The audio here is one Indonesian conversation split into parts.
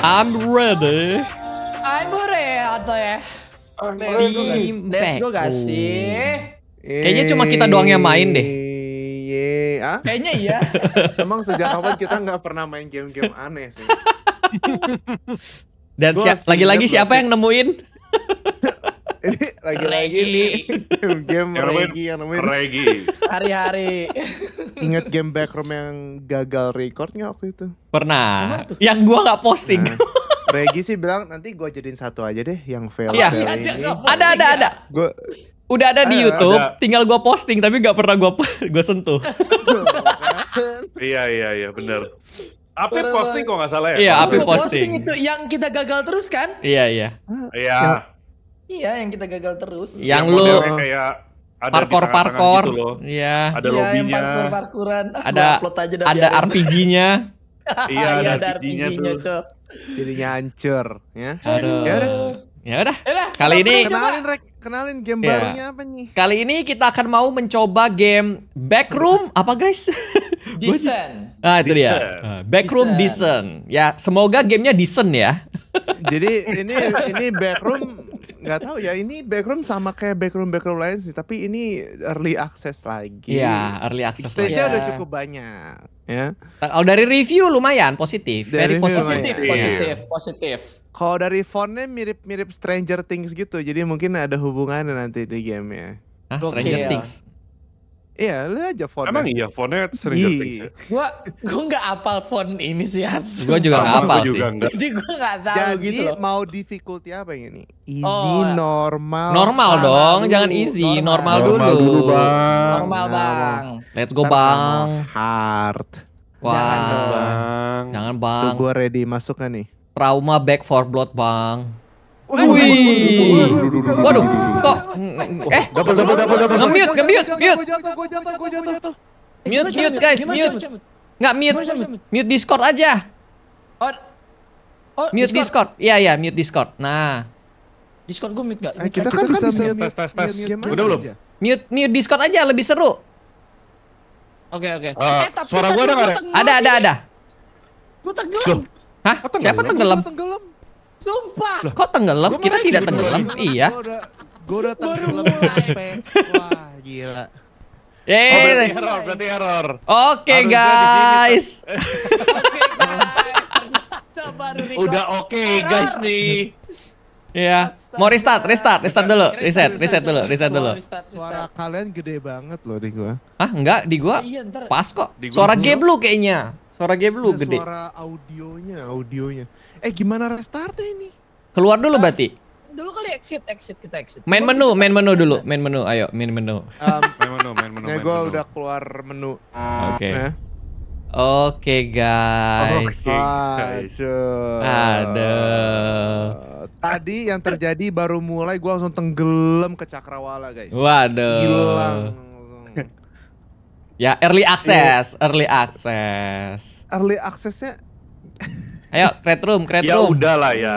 I'm ready. I'm ready. I'm ready. Let's gak sih? Oh. Eh. Kayaknya cuma kita doang yang main deh. Iya. Kayaknya iya. Emang sejak awal kita nggak pernah main game-game aneh sih? Dan lagi-lagi siapa yang nemuin? Ini lagi-lagi nih game yang Regi yang namanya Regi. Hari-hari. Ingat game backroom yang gagal record waktu itu? Pernah. Yang gua nggak posting. Nah. Regi sih bilang nanti gua jadiin satu aja deh yang fail. Iya, ada, iya, iya. ada, ada, ada. gua udah ada di YouTube, ada. tinggal gua posting tapi nggak pernah gua gue sentuh. iya iya iya benar. api posting kok gak salah ya? Iya api posting. posting. itu yang kita gagal terus kan? Iya iya. Ah, iya. Iya, yang kita gagal terus. Yang, lu kayak ada parkour parkour gitu loh. Iya. Ada iya, lobbynya. Parkour parkuran. Ada ada aja ada RPG-nya. iya, ada, iya, ada RPG-nya RPG tuh. Jadinya hancur, ya. Aduh. Ya udah. Ya udah. Ya Kali ini kenalin Rek, kenalin game yeah. barunya apa nih? Kali ini kita akan mau mencoba game Backroom apa guys? Decent. ah itu dia. Ah, Backroom Decent. Ya, semoga gamenya decent ya. Jadi ini ini Backroom nggak tahu ya ini background sama kayak background background lain sih tapi ini early access lagi ya early access lagi. ya. udah cukup banyak ya kalau oh, dari review lumayan positif dari very positif positif iya. positif yeah. positif kalau dari fontnya mirip-mirip Stranger Things gitu jadi mungkin ada hubungannya nanti di game ya ah, Stranger Things Iya, lu aja font. Emang iya fontnya sering ganti. Iya. Gua, gua gak apal font ini sih Hans. Gua juga gak apal sih. Enggak. Jadi gua gak tahu Jadi, gitu loh. mau difficulty apa yang ini? Easy, oh, normal. Normal dong, dulu. jangan easy, normal, normal dulu. Normal dulu, Bang. Normal, Bang. Let's go, Bang. Hard. Wah. Jangan, bang. Jangan, Bang. Tuh gua ready masuk kan nih? Trauma back for blood, Bang. Wih. Waduh, kok eh double double double double. Nge-mute, nge-mute, mute. Mute, mute guys, mute. Enggak mute. Mute Discord aja. Oh, mute Discord. Iya, iya, mute Discord. Nah. Discord gue mute gak? Eh, kita, kan, kan bisa, mute. Tes, tes, tes. Udah belum? Mute, mute Discord aja lebih seru. Oke, oke. Eh, eh, suara gue ada gak? Ada, ada, ada. Lu tenggelam. Hah? Siapa tenggelam? Tenggelam. Sumpah. Loh, kok tenggelam? Kita tidak tenggelam. iya. Gue udah tenggelam Wah, gila. Yeay. Oh, berarti error, berarti error. Oke, okay, guys. Oke, guys. Udah oke, okay, guys nih. Iya. Yeah. Mau restart, restart, restart dulu. Reset, reset dulu, reset dulu. Suara kalian gede banget loh di gua. Ah, enggak, di gua iya, pas kok. Suara game blue kayaknya. Suara game blue iya, gede. Suara audionya, audionya. Eh gimana restartnya ini? Keluar dulu ah, berarti. Dulu kali exit, exit kita exit. Main menu, main menu dulu, main menu. Ayo, main menu. Um, main menu, main menu. Ya, gue udah keluar menu. Oke. Okay. Ya. Eh. Oke okay, guys. okay, oh, guys. Aduh. Aduh. Tadi yang terjadi baru mulai gue langsung tenggelam ke cakrawala guys. Waduh. Hilang. ya early access, iya. early access. Early accessnya Ayo, create room, create ya room. Ya udah lah ya.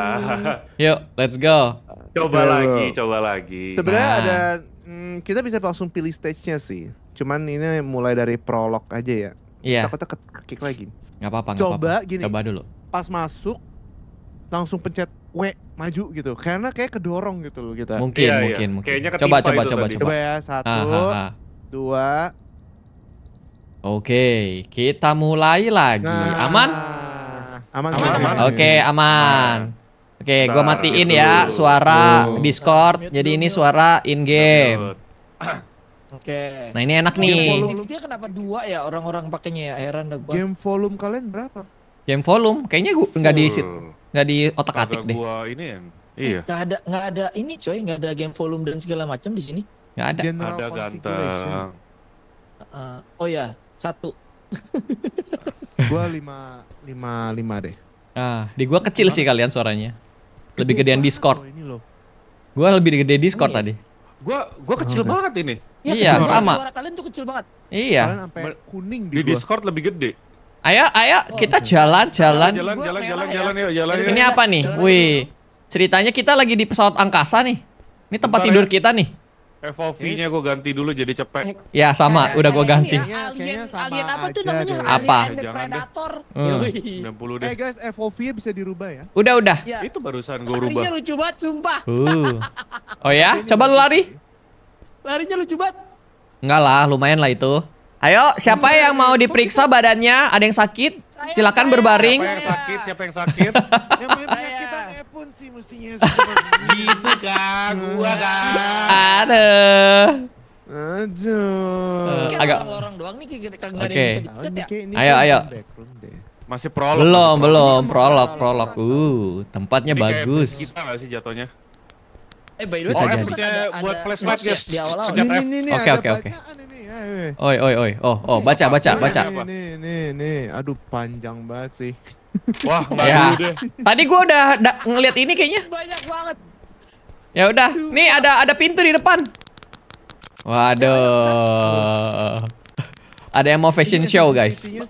Yuk, let's go. Coba Yo. lagi, coba lagi. Sebenarnya nah. ada hmm, kita bisa langsung pilih stage-nya sih. Cuman ini mulai dari prolog aja ya. Iya. Yeah. Takutnya kick lagi. Gak apa-apa, Coba apa -apa. gini. Coba dulu. Pas masuk langsung pencet W maju gitu. Karena kayak kedorong gitu loh kita. Mungkin, yeah, iya. mungkin, iya. mungkin. Kayaknya coba coba coba coba, coba. Coba ya, ah, satu, ah, ah, ah. dua, Oke, kita mulai lagi. Nah, Aman? Aman. aman. aman. Oke, okay, aman. Oke, okay, gua matiin gitu. ya suara Discord. Jadi ini suara in game. Oke. Okay. Nah, ini enak nih. volume kenapa dua ya orang-orang pakainya ya? Heran dah gua. Game volume kalian berapa? Game volume kayaknya gua enggak di enggak di otak-atik deh. Gua ini ya. Iya. Gak ada enggak ada ini coy, enggak ada game volume dan segala macam di sini. Enggak ada. General ada ganteng. Uh, oh ya, satu gua lima lima lima deh. Ah, di gua kecil sih kalian suaranya. Lebih gedean Discord. Loh, ini loh. Gua lebih gede Discord ini. tadi. Gua gua kecil oh, banget ini. Ya, iya, sama. Suara kalian tuh kecil banget. Iya. Kalian sampai kuning di, di Discord lebih gede. Ayo, ayo oh, kita okay. jalan, jalan. jalan jalan, jalan, ya. jalan, jalan, jalan jalan. Ini apa nih? Wih, ceritanya kita lagi di pesawat angkasa nih. Ini tempat Bentar, tidur ya. kita nih. FOV-nya gue ganti dulu jadi cepet. Ya sama, udah gue ganti. ya, alien, sama alien apa tuh namanya? Apa? Alien the Predator. Hmm. 90 iya. deh. Eh guys, FOV-nya bisa dirubah ya? Udah, udah. Ya. Itu barusan gue rubah. Larinya lucu banget, sumpah. Uh. Oh ya? Coba lu lari. Larinya lucu banget. Enggak lah, lumayan lah itu. Ayo, siapa yang mau diperiksa badannya? Ada yang sakit? Silakan berbaring. Siapa yang sakit? Siapa yang sakit? yang punya penyakit sih mestinya gitu kan, gua kan. Aduh. Aduh. Eh, agak orang doang nih kayak kagak ada yang bisa dicet ya. Ayo, ayo. Masih prolog. Belum, belum, prolog, prolog. Uh, tempatnya bagus. Kita enggak sih jatuhnya? Eh by the way, oh, F punya buat flashlight guys. Ya, ya di awal-awal. Oke oke oke. Eh, eh, eh. Oi oi oi. Oh oh baca baca baca. Nih nih nih. Aduh panjang banget sih. Wah, enggak ya. deh. Tadi gua udah ngelihat ini kayaknya. Banyak banget. Ya udah, nih ada ada pintu di depan. Waduh. Ada yang mau fashion show, iya, guys. Iya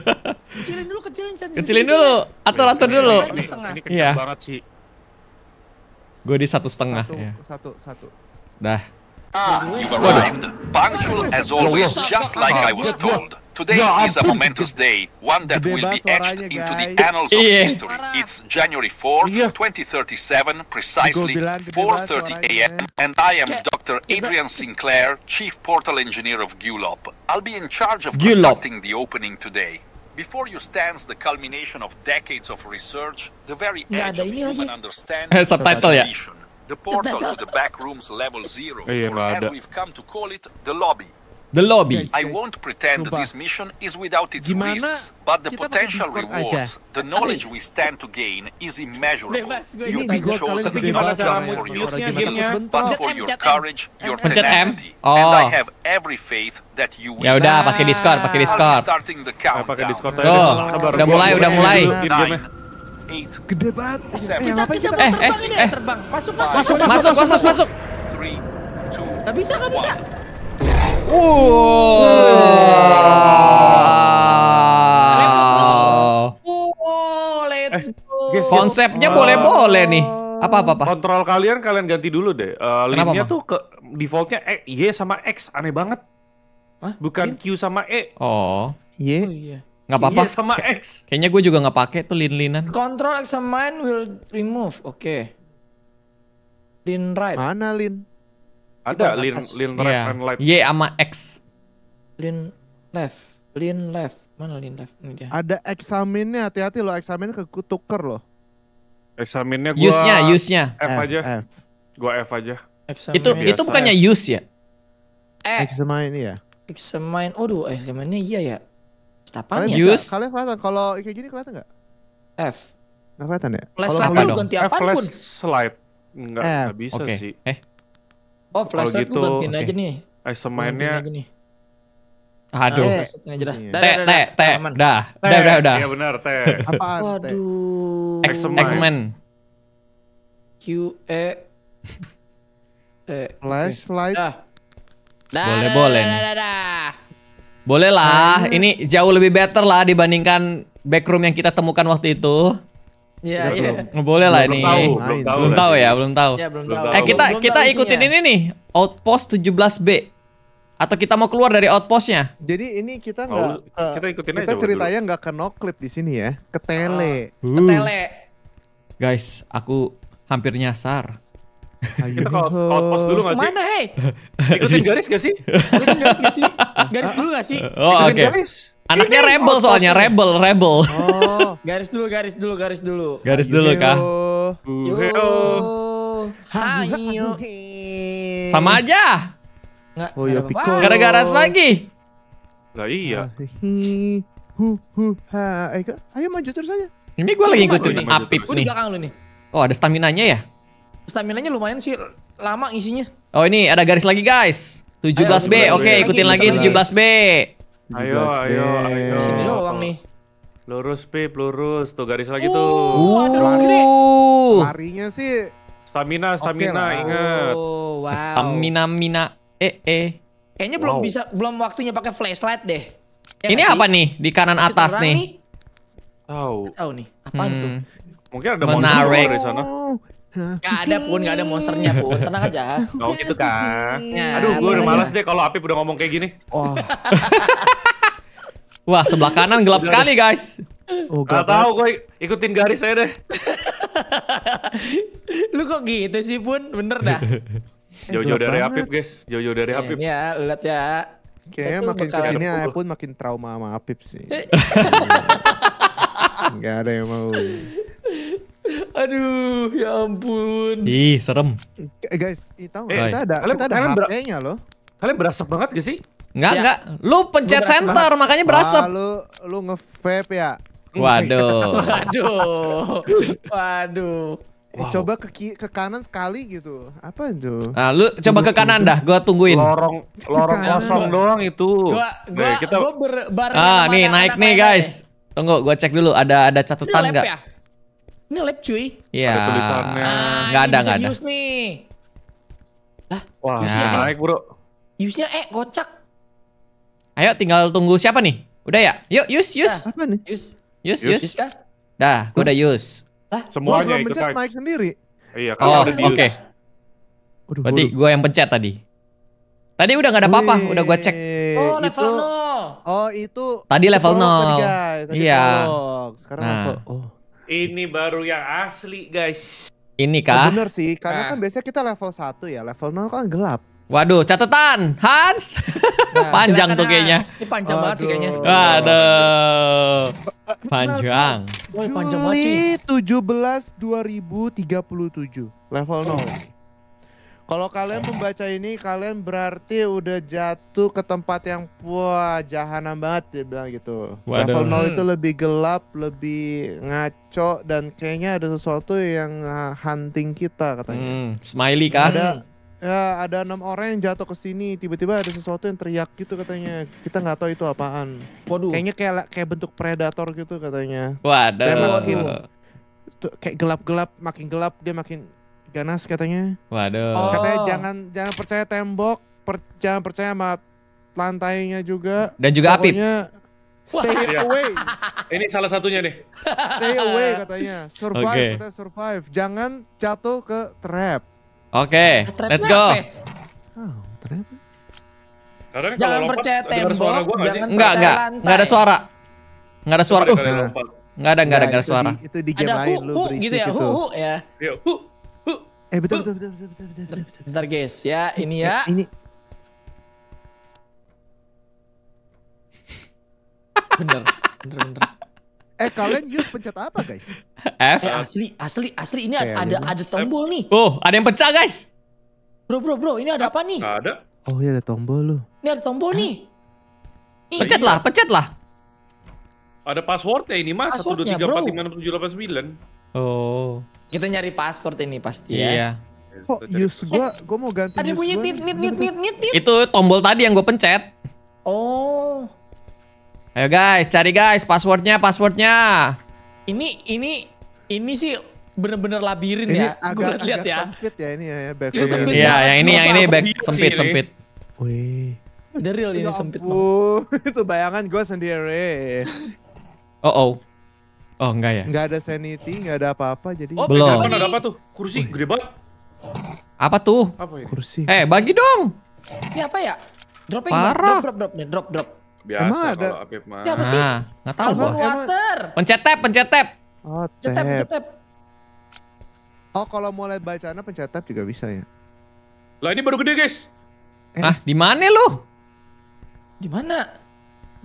kecilin dulu, kecilin Kecilin dulu, atur-atur dulu. Ini, ini kencang banget sih. Gue di satu setengah satu, ya. Satu, satu. Dah. Ah, you've arrived. Punctual as always, just like ah, I was told. Today is a momentous day, one that will be etched into the annals of iya. history. It's January 4th, 2037, iya. precisely 4.30 a.m. And I am Dr. Adrian Sinclair, Chief Portal Engineer of Gulop. I'll be in charge of conducting the opening today. Before you stands the culmination of decades of research, the very edge of human understanding yeah. the portal to the back rooms level zero, or as we've come to call it, the lobby. The lobby. I won't pretend Coba. this mission is without its Gimana risks, but the potential rewards, aja. the knowledge we stand to gain is immeasurable. Bebas, you ini been chosen not just for your skill, but for your courage, your tenacity, and oh. I have every faith that you will. Ya udah, pakai Discord, pakai Discord. Starting the ya, countdown. Pakai Tuh, udah mulai, udah mulai. Ya. Gede banget. Eh, kita, kita eh, eh, eh, terbang. Masuk, masuk, masuk, masuk, masuk. Three, two, gak bisa, gak bisa. Wow. Eh, eh, Konsepnya eh, boleh-boleh nih. Apa apa apa? Kontrol kalian kalian ganti dulu deh. Uh, linknya tuh ke defaultnya e, Y sama X aneh banget. Hah? Bukan Q sama E. Oh. Y. Oh, iya. Gak apa-apa. Y sama X. Kayaknya gue juga nggak pakai tuh lin-linan. Control X sama N will remove. Oke. Okay. Lin right. Mana lin? Ada lin lin left iya. yeah. and light Y sama X. Lin left, lin left. Mana lin left ini dia? Ada eksaminnya, hati-hati loh ke tuker loh. Eksaminnya gua Use-nya, use-nya. F, F aja. F. Gua F aja. Examine. Itu Biasa itu bukannya F. use ya? Eh. Examine ya. Examine. Aduh, examinnya iya ya. Apaan ya? Use. Kalian kelihatan kalau kayak gini kelihatan nggak? F. Nggak kelihatan ya? Flash slide ganti apapun. Flash slide. Enggak, enggak bisa okay. sih. Eh, Oh, flashlight gitu, gue okay. aja nih. Ice mainnya Aduh. T, T, T, dah, dah, dah, dah. Iya benar, T. Apaan? Waduh. X-Men. Q, E, E. Flashlight. Dah. Boleh, boleh. Boleh lah, ini jauh lebih better lah dibandingkan backroom yang kita temukan waktu itu. Iya, iya. Boleh lah ini. Belum, belum, tahu, belum tahu ya. ya, belum tahu. Ya, belum, belum tahu. Eh kita belum kita ikutin isinya. ini nih, Outpost 17B. Atau kita mau keluar dari outpostnya? Jadi ini kita nggak oh, kita ikutin kita aja ceritanya nggak ke no clip di sini ya, ke tele. Ah. Uh, ke tele. Guys, aku hampir nyasar. Ayo. Kita ke outpost dulu gak sih? Mana, hei? Ikutin garis gak sih? Ikutin garis gak sih? Garis dulu gak sih? Oh, oke. Okay. Anaknya rebel soalnya, rebel, rebel. Oh, garis dulu, garis dulu, garis dulu. Garis dulu, Kak. Yo. Hayo. Sama aja. oh ya, Pico. Gara-gara lagi. Lah iya. Hu hu ha. Eh, ayo, ayo maju terus aja. Ini gue lagi ngikutin nih, Apip nih. belakang lu nih. Oh, ada stamina-nya ya? Stamina-nya lumayan sih, lama isinya. Oh, ini ada garis lagi, guys. 17B. Oke, ikutin lagi 17B. Ayo, ayo, ayo. Sini doang nih. Lurus, Pip, lurus. Tuh garis lagi tuh. Uh, uh. aduh, Lari uh. Larinya sih stamina, stamina, okay ingat. Oh, stamina, mina, eh, eh. Kayaknya belum bisa, belum waktunya pakai flashlight deh. Ya Ini apa nih di kanan atas nih? Tahu. Tahu nih, apa itu? Hmm. Mungkin ada menarik. monster di sana. Oh. Gak ada pun, gak ada monsternya pun. Tenang aja. Gak oh, gitu kan. Aduh, gue udah malas deh kalau Api udah ngomong kayak gini. Wah. Wah, sebelah kanan gelap sekali, guys. Oh, gak tau, gue ikutin garis saya deh. Lu kok gitu sih, pun Bener dah. Jauh-jauh dari Api guys. Jauh-jauh dari Api Ya, lihat ya. Kayaknya makin kesini Apip pun makin trauma sama Apip sih. Gak ada yang mau. Aduh, ya ampun. Ih, serem. Eh, guys, itu eh, kita ada kalian, kita ada hp loh. Kalian berasap banget gak sih? Enggak, ya. Lu pencet lu center banget. makanya berasap. lu lu nge-vape ya? Waduh. Waduh. Waduh. Eh, wow. Eh, coba ke ke kanan sekali gitu. Apa itu? Ah, lu coba ke kanan dah, gua tungguin. Lorong lorong kosong doang itu. Gua gua, Nih, gua ber, Ah, nih naik nih guys. Ya? Tunggu, gua cek dulu ada ada catatan enggak? Ya? Ini lab cuy. Iya. Yeah. Ada tulisannya. Ah, ah gak ada, gak ada. Use nih. Hah? Wah, nah. naik bro. Use-nya E, kocak. Ayo tinggal tunggu siapa nih? Udah ya? Yuk, use, use. Nah, apa nih? Use. Use, use. use. use Dah, gua udah use. Hah? Semuanya ikut naik. naik sendiri. Iya, kan oh, ada oke. Okay. Berarti gue yang pencet tadi. Tadi udah gak ada apa-apa, udah gue cek. Oh, level itu, 0. Oh, itu. Tadi level 0. Tadi guys, tadi iya. Sekarang nah. aku, Oh. Ini baru yang asli, guys. Ini kah? Nah, bener sih, karena nah. kan biasanya kita level 1 ya, level 0 kan gelap. Waduh, catatan Hans. Nah, panjang tuh kayaknya. Hans. Ini panjang Aduh. banget sih kayaknya. Waduh. Eh, eh, eh, panjang. Woi, panjang banget. Juli 17 2037, level 0. Kalau kalian membaca ini, kalian berarti udah jatuh ke tempat yang wah jahanam banget dia bilang gitu. Waduh. Level 0 itu lebih gelap, lebih ngaco dan kayaknya ada sesuatu yang ah, hunting kita katanya. Hmm, smiley kan? Ada ya ada enam orang yang jatuh ke sini tiba-tiba ada sesuatu yang teriak gitu katanya kita nggak tahu itu apaan waduh kayaknya kayak kayak bentuk predator gitu katanya waduh kayak makin, kayak gelap-gelap makin gelap dia makin ganas katanya. Waduh. Oh. Katanya jangan jangan percaya tembok, per, jangan percaya sama lantainya juga. Dan juga Pokoknya, Apip. Stay Wah. away. Iya. Ini salah satunya nih. Stay away katanya. Survive, okay. katanya survive. Jangan jatuh ke trap. Oke, okay, let's go. Ya? Oh, trap. Karena jangan lompat, percaya tembok, suara gua jangan enggak, enggak, enggak ada suara. Enggak ada suara. Uh, enggak ada, enggak ada, enggak ada suara. Itu di game ada lain hu, lu berisik gitu ya, ya. Iya, Hu, hu, ya. Yuk, hu. Eh betul betul betul betul betul betul. guys ya ini eh, ya. ini. Bener bener bener. Eh kalian juga pencet apa guys? F. Eh, asli asli asli ini ada ada, tombol nih. Oh ada yang pecah guys. Bro bro bro ini ada apa nih? Ada. Oh iya ada tombol loh. Ini ada tombol nih. Pencet lah pencet lah. Ada password ya ini mas. Satu dua tiga empat lima enam tujuh delapan sembilan. Oh. Kita nyari password ini pasti ya. Iya. Kok use gua gua mau ganti Ada bunyi nit nit nit nit nit. Itu tombol tadi yang gua pencet. Oh. Ayo guys, cari guys passwordnya, passwordnya. Ini ini ini sih bener-bener labirin ini ya. Agak, lihat ya. sempit ya ini ya. ya back ini sempit ya, yang ini yang ini back sempit sempit. Wih. Udah real ini ya sempit banget. Itu bayangan gua sendiri. oh oh. Oh enggak ya? Enggak ada sanity, enggak ada apa-apa jadi. Oh, belum. Apa ada apa tuh? Kursi Wih. gede banget. Apa tuh? Apa ini? Kursi. Eh, bagi dong. Ini apa ya? Drop Parah. Drop, drop, drop, drop, drop. Biasa emang ada. Apip mah. Ya apa sih? Nah, enggak tahu gua. Water. Pencet oh, tap, pencet tap. Oh, Pencet tap, pencet tap. Oh, kalau mulai bacaan pencet tap juga bisa ya. Lah ini baru gede, guys. Eh. Ah, di mana lu? Di mana?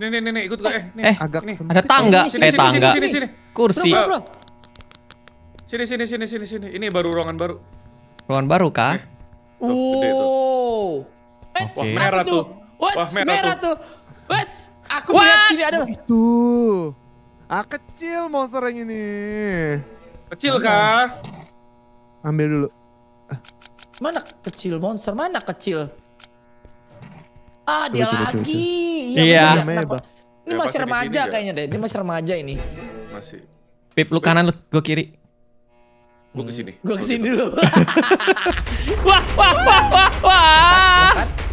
Nih nih nih, nih ikut gue eh, eh. Nih, eh, agak nih. ada tangga. Sini, eh tangga. Sini, sini, sini. Kursi. Bro, bro, bro. Sini sini sini sini sini. Ini baru ruangan baru. Ruangan baru kah? Eh. Tuh, wow. okay. Wah, merah tuh. What? Wah, merah, merah tuh. tuh. What? Aku What? lihat sini ada. Itu. Ah kecil monster yang ini. Kecil kah? Ambil dulu. Mana kecil monster? Mana kecil? Ah, dia coba, lagi. Coba, coba. Iya. iya. Ini eh, masih remaja kayaknya deh. Ini masih remaja ini. Masih. Pip lu kanan lu, gua kiri. Gua kesini. Gua kesini dulu. wah, wah, wah, wah, wah.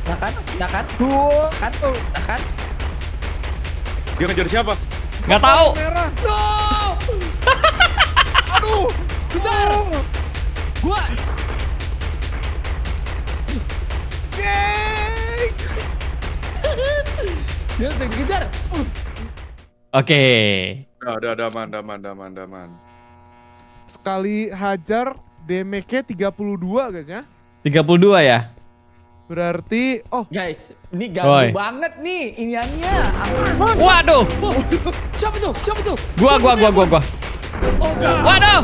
Nah kan, nah kan, nah kan, kan. Dia ngejar siapa? Gak tau. Merah. No. Aduh. Oh. Gua. Yeah. Siap, saya dikejar. Oke. Ada Udah, udah, udah, daman daman. Sekali hajar, damage-nya 32, guys, ya. 32 ya? Berarti, oh. Guys, ini ganggu Oi. banget nih iniannya. Waduh. siapa tuh? Siapa tuh? Gua, gua, gua, gua, gua. Oh, Waduh.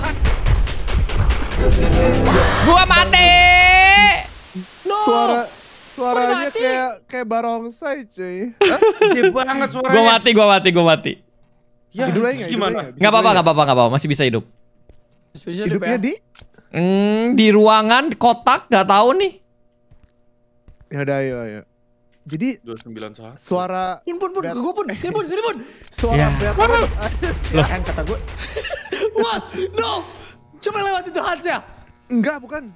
Gua mati. No. Suara Suaranya kayak kayak barongsai cuy. Gede banget suaranya. Gua mati, gua mati, gua mati. Ya, hidup lagi gimana? Enggak apa-apa, enggak apa-apa, enggak apa-apa, masih bisa hidup. Hidupnya ya? di? Hmm, di ruangan kotak nggak tahu nih. Ya udah ayo ayo. Jadi saat. Suara Pun pun pun, gue pun, sini pun, sini pun. Suara yeah. Mana? Loh kan kata gue. What? No. Cuma lewat itu Hans Enggak, bukan.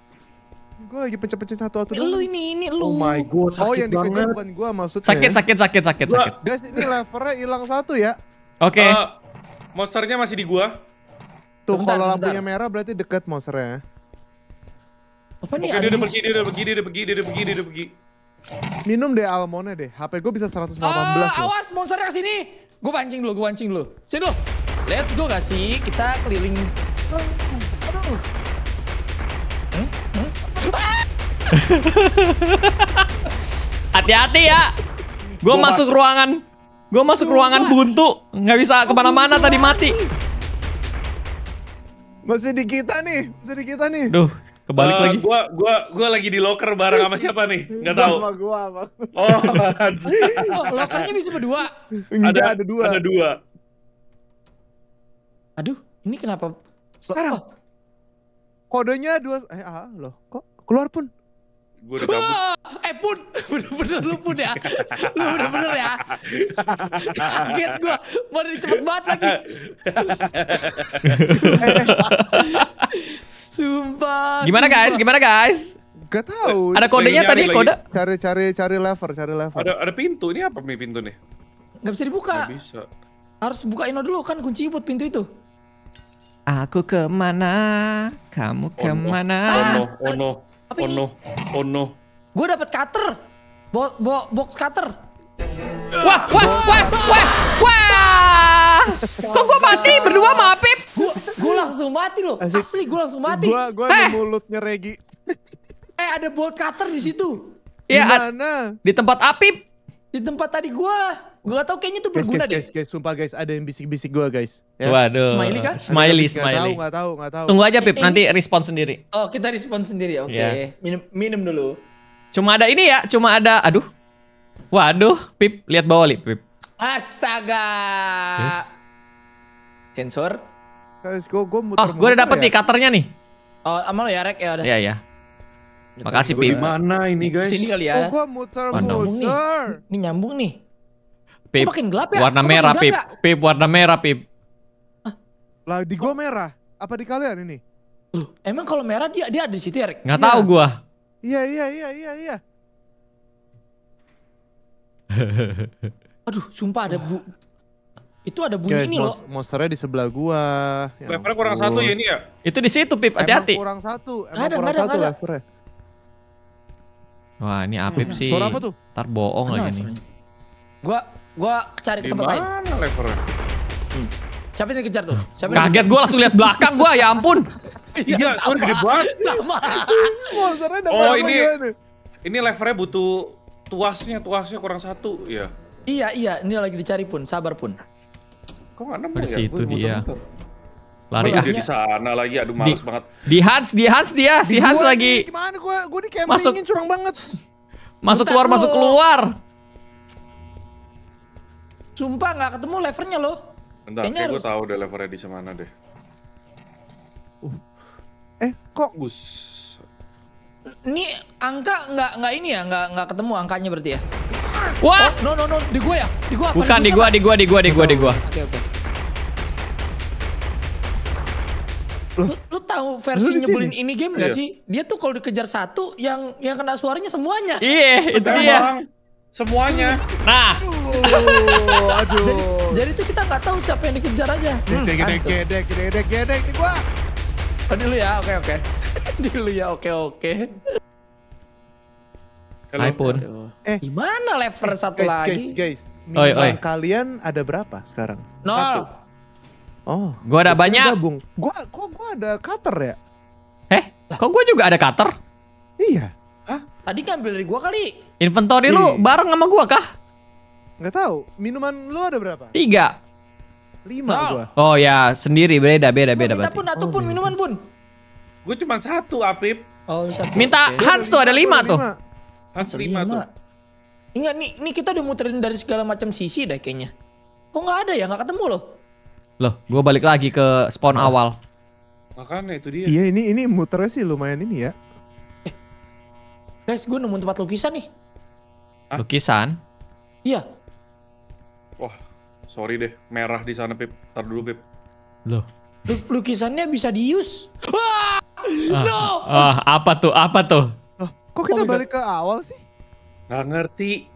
Gue lagi pencet-pencet satu satu. Lu ini ini lu. Oh my god, oh, sakit Oh yang dikejar bukan gue maksudnya. Sakit sakit sakit sakit gua. sakit. Guys, ini levelnya hilang satu ya. Oke. Okay. Uh, eh, monsternya masih di gua. Tuh kalau lampunya merah berarti dekat monsternya. Apa nih? Oke, dia udah pergi, dia udah pergi, dia udah pergi, dia udah pergi, dia udah pergi. Minum deh almonnya deh. HP gue bisa 118. Ah, oh, awas monsternya ke sini. Gue pancing dulu, gue pancing dulu. Sini dulu. Let's go gak sih? Kita keliling. Aduh. Hmm? Hmm? Hati-hati ya. Gue masuk, masuk ruangan. Gue masuk ruangan buntu. Nggak bisa kemana-mana tadi mati. Masih di kita nih. Masih di kita nih. Duh, kebalik uh, lagi. Gua gua gua lagi di locker bareng sama siapa nih? Nggak tahu. Sama gua, sama. Oh, oh, lockernya bisa berdua. Enggak, ada, ada dua. Ada dua. Aduh, ini kenapa sekarang? Oh. Kodenya dua eh ah, loh, kok keluar pun gue udah cabut. eh pun, bener-bener lu pun ya, lu bener-bener ya. Kaget gue, mau cepet banget lagi. Sumpah. Gimana guys? Gimana guys? Gak tahu. Ada kodenya tadi lagi. kode? Cari-cari cari lever, cari lever. Ada ada pintu ini apa nih pintu nih? Gak bisa dibuka. Gak bisa. Harus buka Ino dulu kan kunci buat pintu itu. Aku kemana? Kamu kemana? Oh no, oh ah, no. Oh no. Apa oh ini? no, oh no. Gue dapet cutter. Bo bo box cutter. Wah, wah, wah, wah, wah. Kok gue mati berdua sama Apip? Gue gue langsung mati loh. Asli gue langsung mati. Gue gue eh. mulutnya Regi. eh ada bolt cutter di situ. Iya, di tempat Apip. Di tempat tadi gue. Gua tau kayaknya itu berguna guys, guys, deh. Guys, sumpah guys, ada yang bisik-bisik gua guys. Ya. Waduh. Smiley kan? Smiley, gak smiley. Gak tau, gak tau. Tunggu aja Pip, eh, nanti respon sendiri. Oh, kita respon sendiri, ya. oke. Okay. Iya. Yeah. Minum, minum dulu. Cuma ada ini ya, cuma ada, aduh. Waduh, Pip, lihat bawah, lip, Pip. Astaga. Yes. Sensor. Guys, gua, gua muter Oh, gua udah dapet ya? nih cutternya nih. Oh, amal ya, Rek, ya udah. Iya, iya. Makasih, Pip. Mana ini, guys? Sini kali ya. Oh, gua muter-muter. Ini nyambung nih. Pip. Oh, makin gelap ya? Warna merah, Pip. Ya? Pip, warna merah, Pip. Lah, di gua merah. Apa di kalian ini? Loh, emang kalau merah dia dia ada di situ ya, Rick? Nggak tahu iya. gua. Iya, iya, iya, iya, iya. Aduh, sumpah ada bu itu ada bunyi ini loh. Monsternya di sebelah gua. Ya levelnya kurang satu ya ini ya? Itu di situ, Pip. Hati-hati. Emang kurang satu. Emang ada, kurang ada, satu levelnya. Wah, ini Apip sih. Suara apa tuh? Ntar bohong lagi nih. Gua Gua cari ke tempat lain. Lever? Hmm. Siapa yang dikejar tuh? Siapa yang Kaget gua langsung lihat belakang gua, ya ampun. Iya, sama. gede banget. Sama. oh, ini ini levernya butuh tuasnya, tuasnya kurang satu, ya. Iya, iya, ini lagi dicari pun, sabar pun. Kok enggak nemu ya? Situ dia. lari ah di sana lagi aduh males banget di Hans di Hans dia si Hans lagi gimana gua gua di campingin curang banget masuk keluar masuk keluar Sumpah nggak ketemu levernya loh. Entah, Kayaknya harus... gue tahu deh levernya di mana deh. Uh. Eh, kok bus? Ini angka nggak nggak ini ya nggak nggak ketemu angkanya berarti ya? Wah! Oh, no no no di gue ya? Di gue apa? Bukan di gue, di gue, di gue, di gue, di gue. Oke oke. Lu, lu tahu versi lu nyebelin ini game gak iya. sih? Dia tuh kalau dikejar satu yang yang kena suaranya semuanya. Iya, itu dia semuanya. Nah. Aduh, aduh. jadi, jadi itu kita nggak tahu siapa yang dikejar aja. Gede hmm, gede gede gede gede gede ini gua. Oh, dulu ya, oke oke. dulu ya, oke oke. Hai pun. Eh, gimana lever eh, satu guys, lagi? Guys, guys. Oi, oi. kalian ada berapa sekarang? Nol. Satu. Oh, gua ada banyak. Gabung. Gua kok gua ada cutter ya? Eh, lah. kok gua juga ada cutter? Iya. Tadi ngambil dari gua kali. Inventory lu iya. bareng sama gua kah? Gak tahu. Minuman lu ada berapa? Tiga. Lima oh. gua. Oh ya, sendiri beda beda beda berarti. pun atau oh, pun iya. minuman pun. Gue cuma satu, Apip. Oh, satu. Minta okay. Hans tuh ada lima, lima. tuh. Hans lima, lima. tuh. Ingat nih, nih kita udah muterin dari segala macam sisi deh kayaknya. Kok nggak ada ya? Nggak ketemu loh. Loh, gue balik lagi ke spawn oh. awal. Makanya itu dia. Iya, ini ini muternya sih lumayan ini ya. Guys, gue nemu tempat lukisan nih. Hah? Lukisan? Iya. Wah, sorry deh, merah di sana Pip. Ntar dulu Pip. Loh. lukisannya bisa dius. Ah, no. Ah, apa tuh? Apa tuh? kok kita oh balik ke awal sih? Gak ngerti.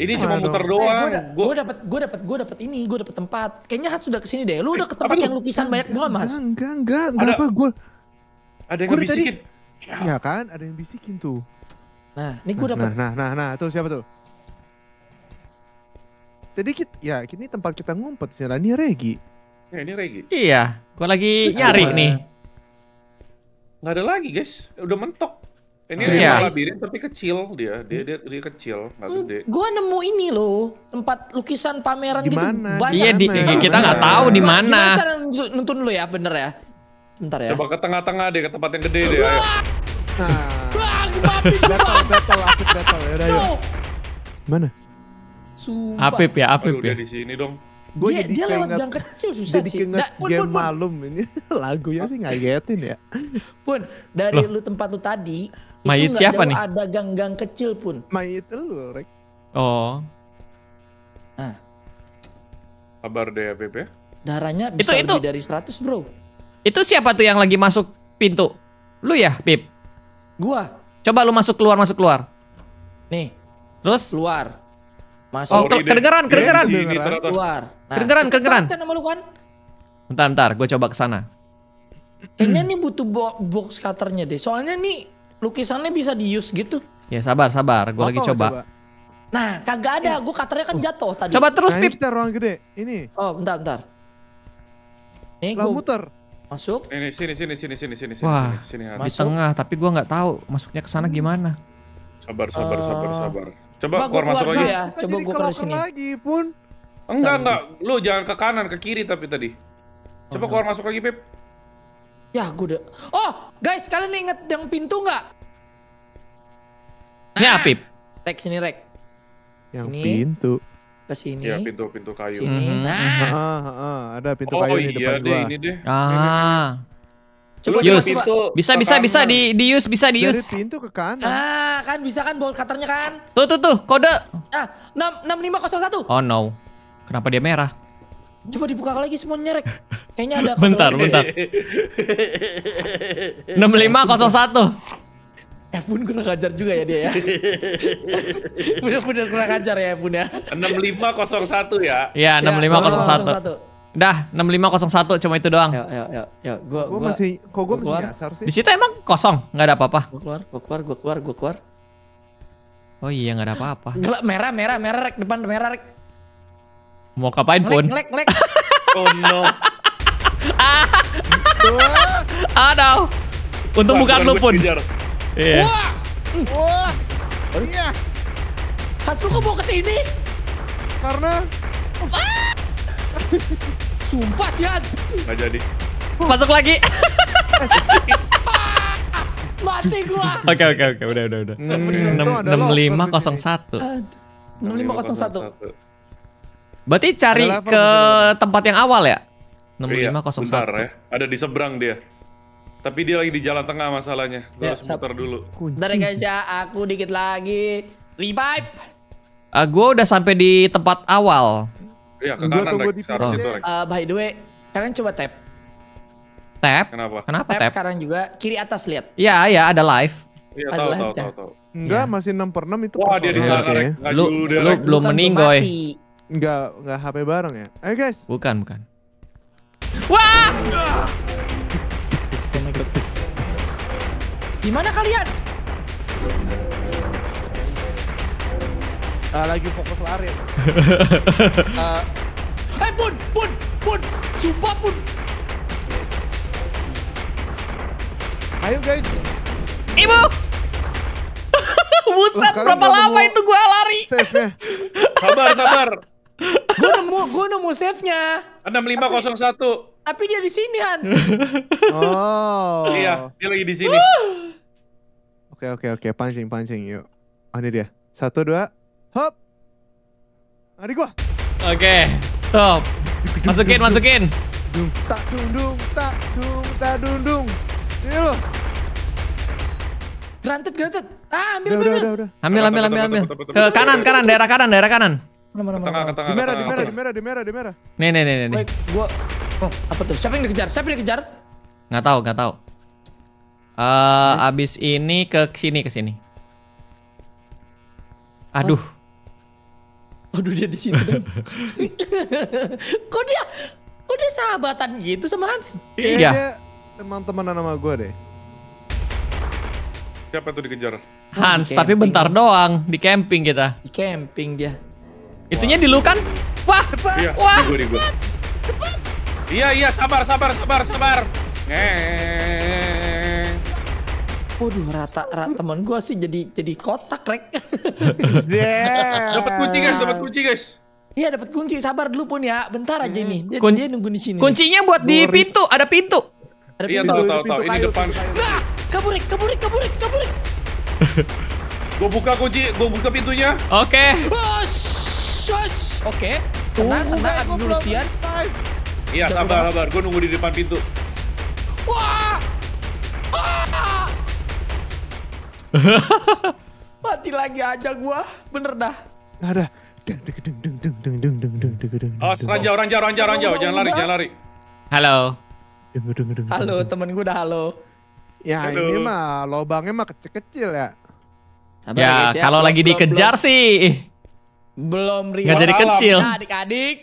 Ini Aduh. cuma muter doang. Eh, gue dapat gue dapat gue dapat ini, gue dapat tempat. Kayaknya Hat sudah kesini deh. Lu udah eh, ke tempat yang lukisan lukisan banyak banget, Mas. Enggak, enggak, enggak, enggak apa gue. Ada yang bisikin. Iya kan, ada yang bisikin tuh. Nah, ini gue dapat. Nah, nah, nah, nah, tuh siapa tuh? jadi kita, ya ini tempat kita ngumpet sih, ini Regi. Ya, ini Regi. Iya, gue lagi nyari nih. Gak ada lagi guys, udah mentok. Ini oh, iya. labirin tapi kecil dia, dia dia, dia kecil, gue hmm, gede. Gua nemu ini loh, tempat lukisan pameran gitu Iya, kita nggak tahu di mana. Gimana cara nuntun lu ya, bener ya? Bentar ya. Coba ke tengah-tengah deh, ke tempat yang gede deh. Apip battle, battle, Apip battle. Yaudah, Mana? Sumpah. Apip ya, Apip Aduh, ya. di sini dong. Gue iya, dia, dia lewat gang kecil susah jadi sih. Jadi nah, pun, pun, malum ini lagunya sih ngagetin ya. Pun dari Loh. lu tempat lu tadi Mayit itu siapa nih? Ada gang-gang kecil pun. Mayit lu, Rek. Oh. Ah. Kabar deh, PP. Darahnya bisa itu, lebih itu. dari 100, Bro. Itu siapa tuh yang lagi masuk pintu? Lu ya, Pip? Gua. Coba lu masuk keluar masuk keluar. Nih. Terus? Keluar. Masuk. Oh, ke kedengeran, kedengeran. Gitu, kedengeran. Keluar. Nah, kedengeran, kedengeran. Bentar, bentar, gue coba ke sana. Kayaknya ini butuh bo box cutternya deh. Soalnya nih lukisannya bisa di use gitu. Ya sabar, sabar. Gue lagi coba. coba. Nah, kagak ada. Gue cutternya kan uh. jatuh tadi. Coba terus, nah, Pip. Kita ruang gede. Ini. Oh, bentar, bentar. Nih, lah gua... muter. Masuk? Ini sini sini sini sini sini sini. Wah, sini, sini, sini di tengah, tapi gua nggak tahu masuknya ke sana hmm. gimana. Sabar sabar uh, sabar eh, sabar. Coba keluar masuk lagi. Ya, coba gua keluar sini. Lagi pun. Enggak Tari. enggak, lu jangan ke kanan ke kiri tapi tadi. Oh, coba oh, keluar enggak. masuk lagi, Pip. Ya, gua udah. Oh, guys, kalian inget yang pintu nggak? Ya, nah. Ini Pip? Rek sini, Rek. Yang ini. pintu ke sini. Iya, pintu-pintu kayu. Sini. Hmm. Nah. Ah, ah, ah, ada pintu oh, kayu iya di depan deh, gua. ini deh. Ah. Coba use. Pintu bisa bisa bisa di di use bisa di use. Dari pintu ke kanan. Ah, kan bisa kan bolt cutternya kan? Tuh tuh tuh, kode. Ah, 6501. Oh no. Kenapa dia merah? Coba dibuka lagi semuanya, Rek. Kayaknya ada Bentar, bentar. 6501. pun eh, kurang ajar juga ya dia ya. Bener-bener kurang ajar ya pun ya. 6501 ya. Iya, 6501. Iya, Dah, 6501 cuma itu doang. Yuk, yuk, yuk. yuk. Gua, gua, gua masih kok gua, gua keluar. masih nyasar sih. Di situ emang kosong, nggak ada apa-apa. Gua keluar, gua keluar, gua keluar, gua keluar. Oh iya, nggak ada apa-apa. Gelap -apa. merah, merah, merah rek depan merah rek. Mau ngapain pun? Ngelek ngelek. ngelek. oh no. ah, ah, no. Untung bukan lu pun. Kejar. Iya. Wah. Wah. Iya. kok mau ke sini? Karena ah. Sumpah sih Hans. Enggak jadi. Masuk lagi. Mati gua. Oke oke oke udah udah udah. Hmm. Enam 6501. kosong Berarti cari ke tempat yang awal ya? 6501. Iya, bentar ya, ada di seberang dia. Tapi dia lagi di jalan tengah masalahnya. Gua ya, harus muter dulu. Bentar ya guys ya, aku dikit lagi. Revive! Uh, gua udah sampai di tempat awal. Iya, ke kanan. Gue tunggu situ, uh, By the way, kalian coba tap. Tap? Kenapa? Kenapa tap? Tap sekarang juga. Kiri atas lihat. Iya, iya ada live. Iya, tahu, tahu, tahu, tahu. Enggak, ya. masih 6 per 6 itu. Wah, dia di sana. Okay. Lu, dia, lu belum meninggoy. Enggak, enggak HP bareng ya. Ayo eh, guys. Bukan, bukan. Wah! Di mana kalian? Uh, lagi fokus lari. uh, eh, Bun, Bun, Bun, sumpah Bun. Ayo guys. Ibu. Buset, Loh, berapa lama itu gue lari? sabar, sabar. Gue nemu, gue nemu save-nya. 6501. Tapi, tapi dia di sini, Hans. oh. Iya, dia lagi di sini. Oke oke oke pancing pancing yuk. Oh ini dia. Satu dua. Hop. Mari gua. Oke. Okay. Top. Masukin masukin. Dung tak dung dung tak dung tak dung dung. Ini lo. Granted granted. Ah ambil ambil. Udah, udah, udah. Ambil ambil ambil ambil. Ke kanan kanan daerah kanan daerah kanan. Mana mana mana. Di merah di merah di merah di merah di merah. Nih nih nih nih. Gua. Oh, apa tuh? Siapa yang dikejar? Siapa yang dikejar? Nggak tahu, nggak tahu. Uh, Abis ini ke sini ke sini. Aduh. Oh. Aduh dia di sini. Kan. kok dia kok dia sahabatan gitu sama Hans? Iya. iya. teman-teman nama gue deh. Siapa tuh dikejar? Oh, Hans, di tapi bentar doang di camping kita. Di camping dia. Itunya di lu kan? Wah, cepat. Iya, wah. Cepat. Cepat. Iya, iya, sabar, sabar, sabar, sabar. -nge. Waduh, rata rata temen gue sih jadi jadi kotak rek. Iya. Dapat kunci guys, dapat kunci guys. Iya dapat kunci, sabar dulu pun ya, bentar aja hmm. nih. Dia, Kun dia nunggu di sini. Kuncinya buat di pintu, ada pintu. Ada iya, pintu. Iya tahu tahu ini depan. Nah, kaburik, kaburik, kaburik, kaburik. gue buka kunci, gue buka pintunya. Oke. Okay. Oh, Oke. Okay. Tenang, tenang, tenang, dulu Iya, sabar, sabar. Gue nunggu di depan pintu. Wah! Ah! Mati lagi aja gua. Bener dah. ada. Deng, deng, deng, deng, deng, deng, deng, deng, deng, deng, deng. Oh, ranjau, ranjau, ranjau, ranjau. Jangan lari, jangan lari. Halo. Halo, temen gua udah halo. Ya halo. ini mah lobangnya mah kecil-kecil ya. Sabar ya, kalau lagi belum, dikejar belum, sih. Belum ria Gak jadi kecil. Nah, adik-adik.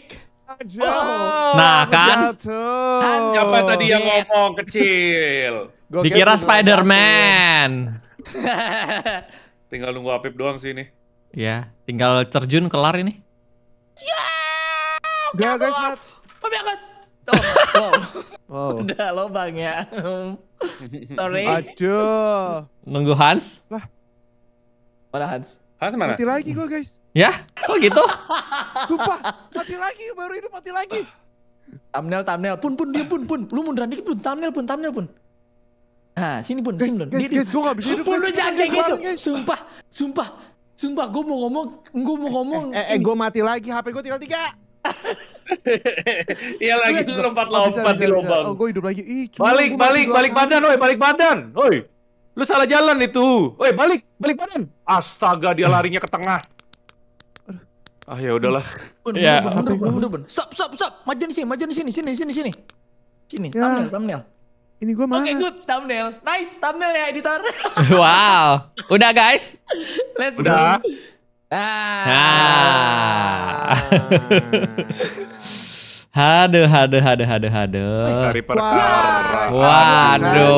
Oh. Nah kan. Siapa tadi yang ngomong kecil? Dikira Spider-Man. tinggal nunggu Apip doang sih ini. Ya, tinggal terjun kelar ini. Ya! ya guys, mat. Kami angkat. Oh, wow. wow. Udah lobang ya. Sorry. Aduh. Nunggu Hans. Lah. Mana Hans? Hans mana? Mati lagi gua guys. Ya? Kok gitu? Sumpah, mati lagi. Baru hidup mati lagi. Thumbnail, thumbnail. Pun, pun, dia pun, pun. Lu munduran dikit pun. Thumbnail pun, thumbnail pun. Ha, sini pun, guys, sini pun. Guys, guys, gue gak bisa lu jangan kayak gitu. Sumpah, sumpah, sumpah. Gue mau ngomong, gue mau ngomong. Eh, eh, eh gue mati lagi. HP gue tinggal tiga. Iya lagi tuh lompat-lompat di lubang. Oh, gue hidup lagi. Ih, balik, balik, balik badan, oi, balik badan, oi. Lu salah jalan itu. Oi, balik, balik badan. Astaga, dia larinya ke tengah. Ah ya udahlah. Ya, bener, bener, bener, Stop, stop, stop. di sini, di sini, sini, sini, sini. Sini, ya. thumbnail, thumbnail. Ini gue mana? Oke, okay, good thumbnail. Nice thumbnail ya editor. wow. Udah guys. Let's Udah. go. Ah. ah. Hade, hade, hade, hade, hade. Dari perkara. Waduh.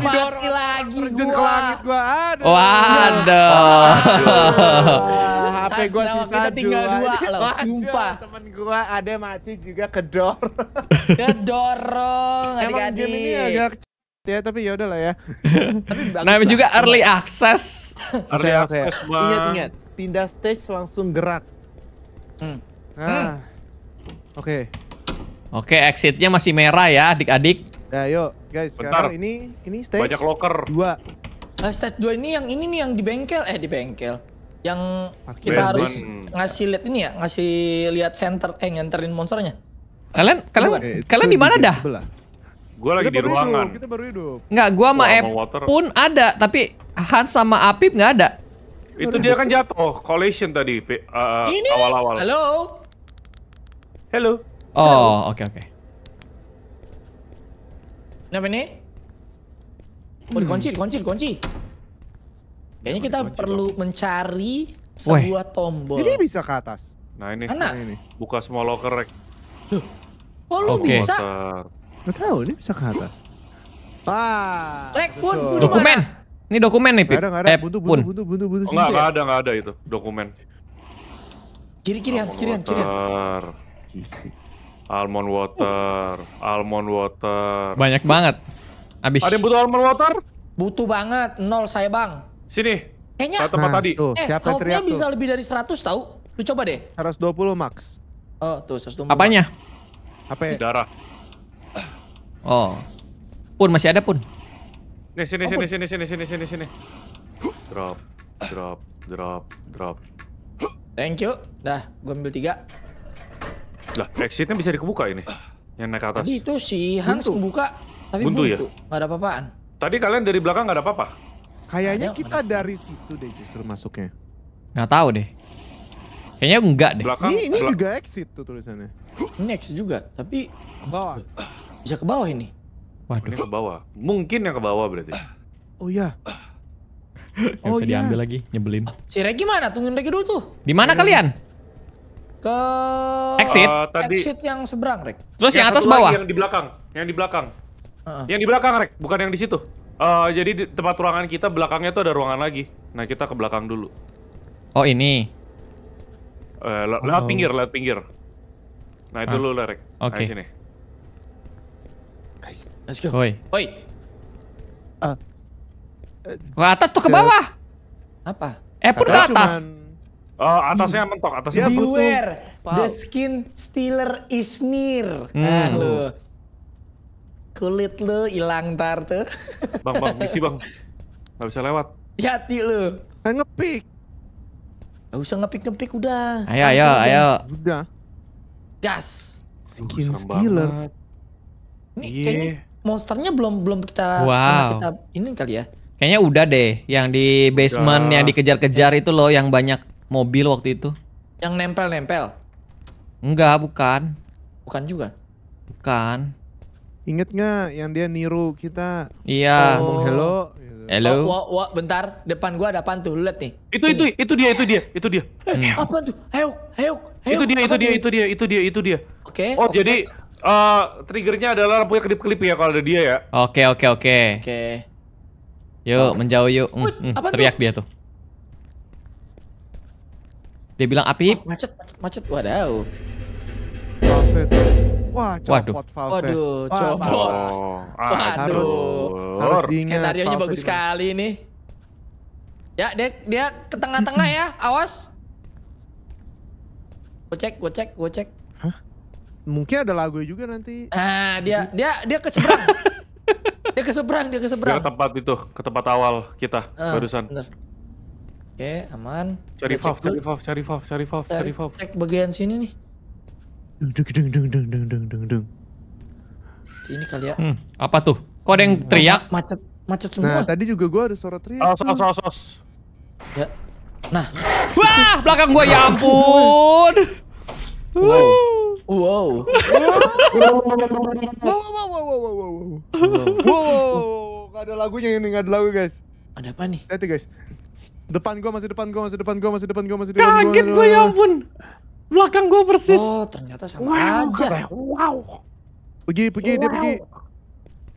Mati lagi gua. Terjun ke langit gua. Waduh. Waduh. HP ya, gue sisa kita tinggal dua loh, sumpah. Temen gua ada mati juga kedor. Kedorong adik-adik. Emang game ini agak ya tapi ya lah ya. nah, lah. juga early access. early access. Bang. Ingat ingat, pindah stage langsung gerak. Hmm. Ah. hmm. Oke. Oke, exitnya masih merah ya, adik-adik. Nah, yuk guys, Bentar. sekarang ini ini stage Banyak locker. 2. Uh, eh, stage 2 ini yang ini nih yang di bengkel eh di bengkel yang kita harus ngasih lihat ini ya, ngasih lihat center eh nganterin monsternya. Kalian kalian eh, kalian di mana dah? Gue lagi kita di ruangan. Hidup, kita baru hidup. Enggak, gua sama Ep pun ada, tapi Hans sama Apip nggak ada. Itu dia kan jatuh collision tadi uh, ini? awal-awal. Halo. Halo. Oh, oke oke. Okay. Kenapa ini Oh, dikunci, dikunci, dikunci. Kayaknya iya, kita perlu mencari sebuah Weh. tombol. Jadi bisa ke atas. Nah ini, Anak. Nah, ini. buka semua locker. Loh, kok lu okay. bisa? Gak tahu, ini bisa ke atas. Ah, Rek pun, pun dokumen. Mana? Ini dokumen nih, Pip. Gak ada, gak ada. Eh, buntu, buntu, buntu, buntu, buntu. Oh, enggak, iya. enggak ada, enggak ada itu. Dokumen. Kiri, kiri, Hans, kiri, Hans, kiri. Almond water, uh. almond water. Banyak banget. Habis. Ada yang butuh almond water? Butuh banget, nol saya bang. Sini. Kayaknya nah, tempat tadi. Tuh, eh, siapa teriak tuh? bisa lebih dari 100 tahu? Lu coba deh. 120 max. Oh, tuh 120. Apanya? Apa? Ya? Darah. Oh. Pun masih ada pun. Nih sini oh, sini, pun. sini sini sini sini sini. Drop, drop, drop, drop. Thank you. Dah, gua ambil tiga. Lah, exitnya bisa dikebuka ini. Yang naik ke atas. Tadi itu si Hans buntu. membuka, tapi buntu. buntu. ya? Gak ada apa-apaan. Tadi kalian dari belakang gak ada apa-apa? Kayaknya kita dari situ deh justru masuknya. Nggak tahu deh. Kayaknya enggak deh. Belakang, ini ini juga exit tuh tulisannya. Ini exit juga, tapi ke bawah. Bisa ke bawah ini. Waduh. Ini ke bawah. Mungkin yang ke bawah berarti. Oh iya. Yang oh, bisa iya. diambil lagi, nyebelin. Si Regi mana? Tungguin lagi dulu tuh. Di mana hmm. kalian? Ke exit. Uh, tadi... Exit yang seberang, Rek. Terus yang, yang atas bawah. Yang di belakang, yang di belakang. Uh -uh. Yang di belakang, Rek, bukan yang di situ. Uh, jadi di tempat ruangan kita belakangnya tuh ada ruangan lagi. Nah kita ke belakang dulu. Oh ini. Uh, le oh. lewat pinggir, lewat pinggir. Nah itu ah. lu lerek. Nah, Oke. Okay. Nah, sini. Guys, let's go. Oi. Oi. Uh, ah. uh, ke atas tuh ke, bawah. Apa? Eh pun ke atas. Cuman... Oh, atasnya hmm. mentok, atasnya mentok. Beware, the skin stealer is near. Hmm. Aduh. Kulit lu hilang tar tuh. Bang, bang, misi bang. Gak bisa lewat. hati lu. Kan eh, ngepik. Gak usah ngepick ngepick udah. Ayo, ayo, ayo. Udah. Gas. Skin stealer. Ini yeah. kayaknya iya. monsternya belum belum kita wow. kita ini kali ya. Kayaknya udah deh yang di basement udah. yang dikejar-kejar itu loh yang banyak mobil waktu itu. Yang nempel-nempel. Enggak, bukan. Bukan juga. Bukan. Ingat nggak yang dia niru kita? Iya. Oh, hello. Gitu. Hello. Oh, bentar, depan gua ada apaan tuh? lihat nih. Itu Sini. itu itu dia itu dia itu dia. Eh, hmm. Apa tuh? Heo, heo, heo. Itu dia itu dia, itu dia itu dia itu dia Oke. Okay, oh, okay. jadi uh, triggernya adalah lampunya kedip-kedip ya kalau ada dia ya. Oke okay, oke okay, oke. Okay. Oke. Okay. Yuk, oh. menjauh yuk. Mm, mm, teriak tuh? dia tuh. Dia bilang api. Oh, macet, macet, macet. Waduh. Valvet. Wah, copot valve. Waduh, Wah, copot. Oh, harus, harus diingat. Skenario-nya bagus sekali nih. Ya, dia dia ke tengah-tengah ya. Awas. Gue cek, gue cek, gue cek. Hah? Mungkin ada lagu juga nanti. Ah, dia dia dia ke seberang. dia ke seberang, dia ke seberang. ke tempat itu, ke tempat awal kita uh, barusan. Bener. Oke, okay, aman. Cari valve, cari valve, cari valve, cari valve, cari valve. Cek bagian sini nih deng deng deng deng deng deng deng deng Ini kali ya. Hmm, apa tuh? Kok ada yang hmm. teriak? Macet macet nah, semua. Nah, tadi juga gua ada suara teriak. Os os os os. Ya. Nah. Wah, belakang gua ya ampun. Wow. Wow. Wow. Wow. Wow. Wow. Gak ada lagunya ini, gak ada lagu guys. Ada apa nih? Tadi guys. Depan gua masih depan gua masih depan gua masih depan gua masih depan gua. Kaget gua ya ampun. Belakang gue persis. Oh, ternyata sama wow, aja. Kabe. Ya? Wow. Pergi, pergi, wow. dia pergi.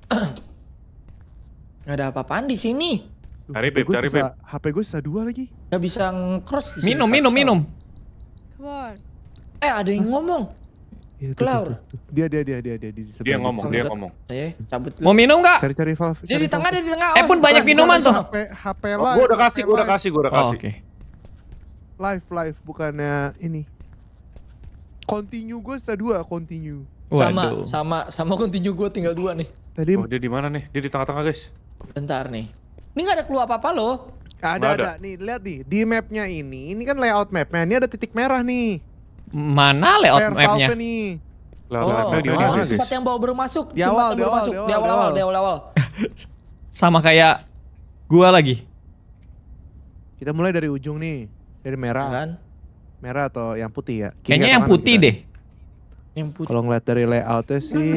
Gak ada apa-apaan di sini. Cari Beb, cari Beb. HP gue sisa dua lagi. Gak bisa nge-cross Minum, minum, minum. Come on. Eh, ada yang ngomong. Ya, Dia, dia, dia, dia, dia, dia, dia ngomong, dia ngomong. Eh, cabut Mau minum gak? Cari-cari valve. Dia di tengah, dia di tengah. Eh pun oh, banyak minuman tuh. HP, HP live. gue udah kasih, gue udah kasih, oh, gue udah kasih. Oke. Live, live, bukannya ini. Continue gue sisa dua, continue. Waduh. Sama, sama, sama continue gue tinggal dua nih. Tadi. Oh, dia di mana nih? Dia di tengah-tengah guys. Bentar nih. Ini nggak ada keluar apa-apa loh. Ada, ada, ada. Nih, lihat nih. Di mapnya ini, ini kan layout mapnya. Ini ada titik merah nih. Mana layout mapnya? nih. Layout oh, mapnya di mana guys? Tempat yang bawa baru masuk. Di awal, di awal, masuk. di awal, di awal, di awal. Di awal. sama kayak gua lagi. Kita mulai dari ujung nih. Dari merah. Kan? merah atau yang putih ya? Kiri kayaknya yang putih kita? deh. Yang putih. Kalau ngeliat dari layoutnya sih,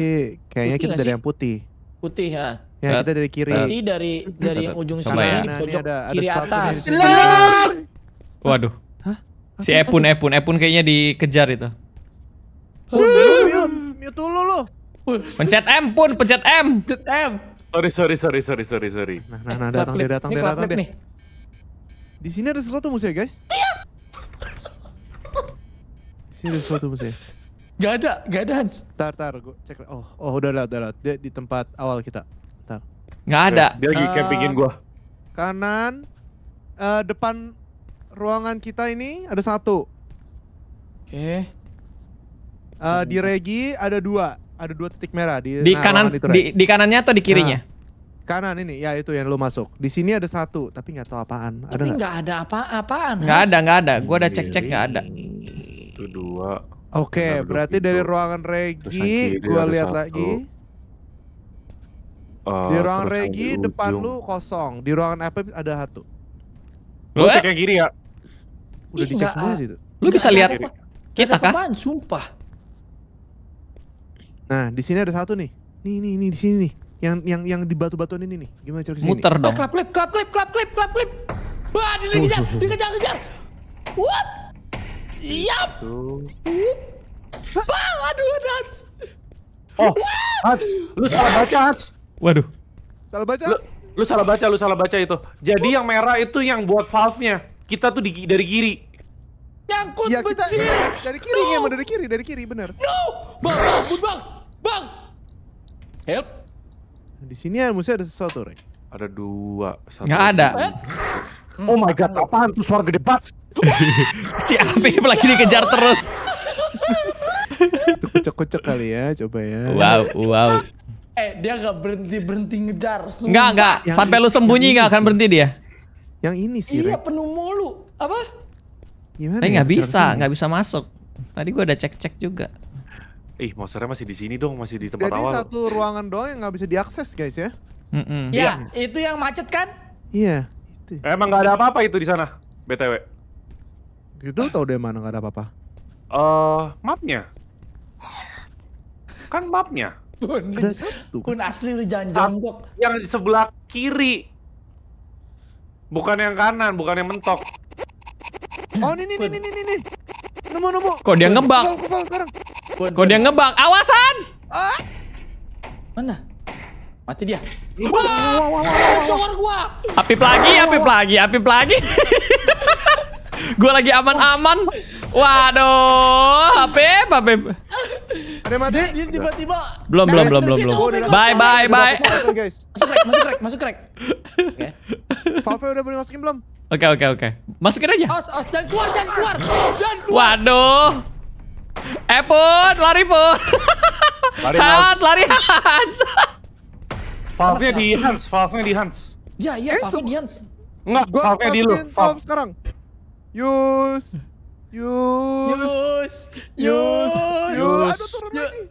kayaknya putih kita dari sih? yang putih. Putih ya. Ya Bet. kita dari kiri. Putih dari dari yang ujung sini ya. di nah, pojok ada, ada kiri atas. Waduh. Hah? si Epun, Epun, Epun kayaknya dikejar itu. Oh, mute, mute dulu lo. Pencet M pun, pencet M. Pencet M. Sorry, sorry, sorry, sorry, sorry, sorry. Nah, nah, nah, datang dia, datang dia, datang dia. Di sini ada sesuatu musuh ya, guys. Sini ada sesuatu mesti. Gak ada, gak ada Hans. Tar, tar, gue cek. Oh, oh udah lah, udah lah. Dia di tempat awal kita. Tar. Gak ada. Dia lagi uh, campingin gue. Kanan, uh, depan ruangan kita ini ada satu. Oke. Okay. Uh, eh, di regi ada dua, ada dua titik merah di, di nah, kanan itu, di, di kanannya atau di kirinya? Nah, kanan ini, ya itu yang lo masuk. Di sini ada satu, tapi nggak tahu apaan. Tapi ada nggak ada apa-apaan. Nggak ada, nggak ada. Gua ada cek-cek nggak ada satu dua Oke, okay, berarti dari ruangan Regi, gue lihat lagi. Uh, di ruangan Regi depan lu kosong, di ruangan apa ada satu. Lu cek yang kiri ya. Udah Ih, dicek semua situ. Lu bisa lihat kita kah? sumpah. Nah, di sini ada satu nih. Nih, nih, nih di sini nih. Yang yang yang di batu-batuan ini nih. Gimana cara sini Muter dong. Klap klap klap klap klap klap klap clap Wah, dikejar, dikejar, dikejar. Wup. Yap. Wow, aduh, Hats. Oh, Hats, lu salah baca, Hats. Waduh. Salah baca? Lu, lu salah baca, lu salah baca itu. Jadi yang merah itu yang buat valve-nya. Kita tuh di, dari kiri. Nyangkut ya, kita, becil. Dari kiri, no. ya, dari kiri, dari kiri, bener. No! Bang, bang, bang, bang! Help. Di sini ya, mesti ada sesuatu, Rek. Ada dua. Satu. Nggak ada. Eh? Hmm. oh my god, apaan tuh suara gede banget? si api lagi dikejar terus. kocok kocok kali ya, coba ya. Wow, wow. Eh, dia gak berhenti-berhenti ngejar. Enggak, enggak. Sampai lu sembunyi gak akan berhenti dia. Yang ini sih, Iya, penuh mulu. Apa? Gimana? Ya, nggak bisa, nggak bisa masuk. Tadi gua udah cek-cek juga. Ih, monsternya masih di sini dong, masih di tempat Jadi awal. Jadi satu ruangan doang yang nggak bisa diakses, guys ya? Mm -mm. Ya, ya, itu yang macet kan? Iya pasti. Ya? Emang nggak ada apa-apa itu di sana, btw. Itu tau dari mana nggak ada apa-apa? Eh, uh, mapnya. Kan mapnya. Pun ada satu. Pun asli lu jangan jongkok. Yang sebelah kiri. Bukan yang kanan, bukan yang mentok. Oh, ini, ini, ini, ini, ini. Nemu, nemu. Kok dia ngebak? Kok dia ngebak? Awasan! Ah. Mana? Mati dia. Wah, keluar gua. api lagi, api lagi, api lagi. gua lagi aman-aman. Waduh, apa apip. Ada mati? Dia tiba-tiba. Belum, belum, nah, belum, belum, belum. Bye, bye, bye. Masuk crack, masuk crack, masuk crack. Oke. Valve udah boleh masukin belum? Oke, oke, oke. Masukin aja. Os, os, dan keluar, dan keluar. Dan keluar. Waduh. Eh, Put, lari, Put. Lari, Hans. Lari, Hans. Valve-nya di Hans, Valve-nya di Hans. Ya, iya, Valve-nya di Hans. Enggak, Valve-nya di lu. Valve sekarang. Yus. Yus. Yus. Yus. Yus. Aduh, turun ya. lagi.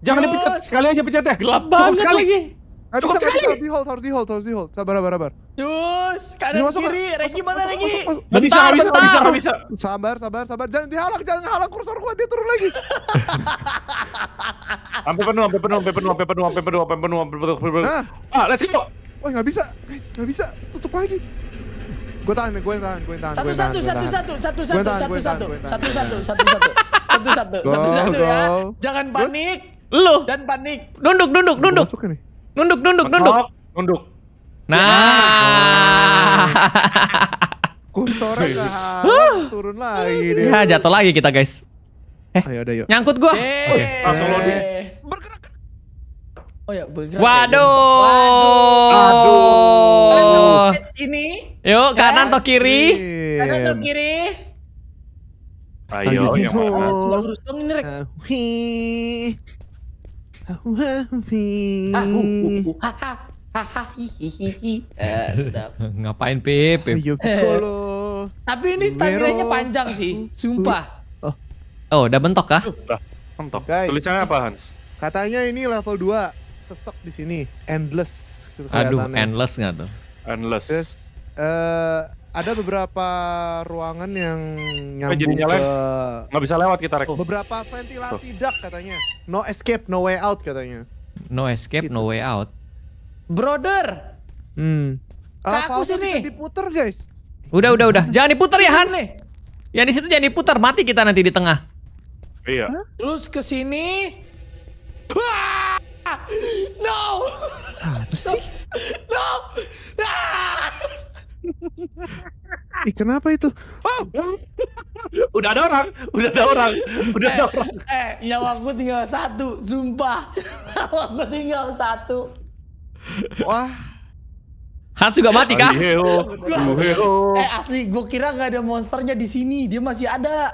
Jangan dipecat, sekali aja pecat ya. Gelap banget lagi. Aduh, Cukup sekali. Di hold, harus di hold, harus di hold. Sabar, sabar, sabar. Yus, kanan masuk, kiri. Regi mana Regi? Gak bisa, gak bisa, gak bisa, bisa. Sabar, sabar, sabar. Jangan dihalang, jangan halang kursor gua, dia turun lagi. Sampai penuh, sampai penuh, sampai penuh, sampai penuh, sampai penuh, sampai penuh, sampai penuh, sampai penuh. Ah, let's go. Wah, oh, gak bisa. Guys, gak bisa. Tutup lagi. Gue tahan, gue tahan, gue tahan. Satu, satu, satu, satu, satu, satu, satu, satu, satu, satu, satu, satu, satu, satu, satu, satu, satu, Jangan panik. satu, Dan panik. satu, satu, satu, Masuk nih. Nunduk, nunduk, nunduk. Nunduk. Nah. Kuntora turun lagi deh. Ya, jatuh lagi kita, guys. Eh, ayo, ayo. nyangkut gua. Hey. Oh, iya. Langsung loading. Bergerak. Oh ya, bergerak. Waduh. Waduh. Aduh. Kan ini. Yuk, kanan atau kiri? Kanan atau kiri? Ayo, yang mana? Lurus dong ini, Rek. Wami. Ngapain Pip? Eh, tapi ini stamina-nya panjang sih, sumpah. Oh, oh udah bentok kah? Udah, bentok. Tulisannya apa Hans? Katanya ini level 2, sesek di sini, endless. Aduh, endless nggak tuh? Endless. Terus, eh, ada beberapa ruangan yang eh, nyambung oh, ke nggak bisa lewat kita rek. Oh, beberapa ventilasi oh. duct katanya. No escape, no way out katanya. No escape, gitu. no way out. Brother. Hmm. Ke aku sini. diputer, guys. Udah, udah, udah. Hmm. Jangan diputer ya, Hans. Yang di situ jangan diputer. mati kita nanti di tengah. Iya. Huh? Terus ke sini. No. Apa sih? No. no. Ah! Ih, kenapa itu? Oh! udah ada orang, udah ada orang, udah eh, ada orang. Eh, nyawa tinggal satu, sumpah. Nyawa tinggal satu. Wah. Hans juga mati kah? eh asli, gue kira gak ada monsternya di sini, dia masih ada.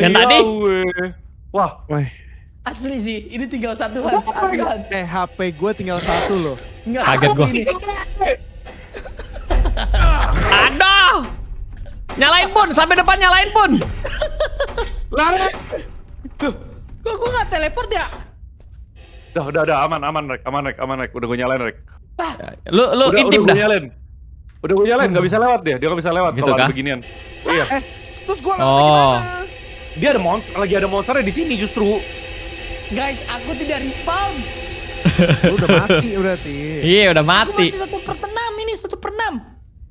Yang tadi? Wah, Asli sih, ini tinggal satu Hans. Asli, Hans. Eh HP gue tinggal satu loh. Enggak, kaget gue. Aduh. Nyalain pun, sampai depan nyalain pun. lari kok gue gak teleport ya? Udah, udah, udah, aman, aman, Rek, aman, Rek, aman, Rek. Udah gue nyalain, Rek. Ah. Ya, lu, lu udah, intip udah dah. Gue nyalain. Udah gue nyalain, gak bisa lewat dia, dia gak bisa lewat gitu kalau ada beginian. Iya. Eh, terus gue lewat oh. gimana? Dia ada monster, lagi ada monsternya di sini justru. Guys, aku tidak respawn. udah mati berarti. Iya, udah mati. Aku masih satu per enam ini, satu per enam.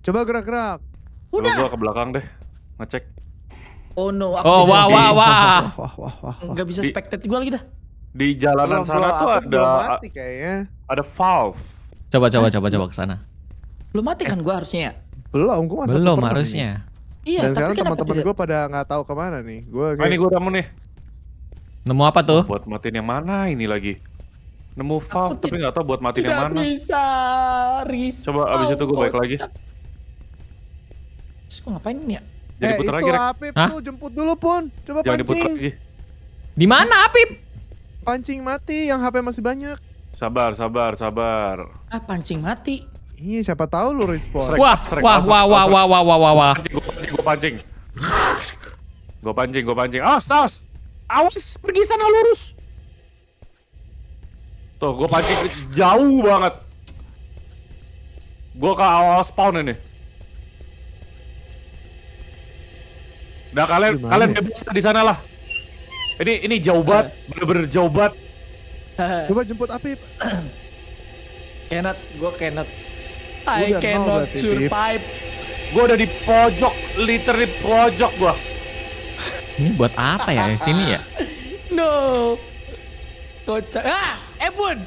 Coba gerak-gerak. Udah. gua ke belakang deh, ngecek. Oh no, aku Oh, wah, wah, wah. Wah, Enggak bisa spectate gua lagi dah. Di jalanan sana tuh ada Ada valve. Coba coba coba coba ke sana. Belum mati kan gua harusnya ya? Belum, gua masih Belum harusnya. Iya, Dan sekarang teman-teman gue pada nggak tahu kemana nih. gue. Ah, kayak... Ini gue nemu nih. Nemu apa tuh? Buat matiin yang mana ini lagi? Nemu valve tapi nggak tahu buat matiin yang mana. bisa. Coba abis itu gue balik lagi. Terus gue ngapain ya? Jadi eh, itu lagi, Apip Hah? tuh jemput dulu pun. Coba Jangan pancing. Di mana Apip? Pancing mati yang HP masih banyak. Sabar, sabar, sabar. Ah, pancing mati. Iya, siapa tahu lu respon. Sereng, wah, sereng, wah, wah, wah, wah, wah, wah, wah, wah. Pancing, gue pancing, gue pancing. Gue pancing, Awas, awas. Awas, pergi sana lurus. Tuh, gue pancing jauh banget. Gue ke awal spawn ini. udah kalian Gimana kalian ya? bisa di sana lah. Ini ini jauh banget, uh. bener-bener jauh banget. Coba jemput api Kenat, gue Kenat. I cannot survive. Gue udah di pojok, literally pojok gue. Ini buat apa ya di sini ya? No. Kocak. Ah, eh bun.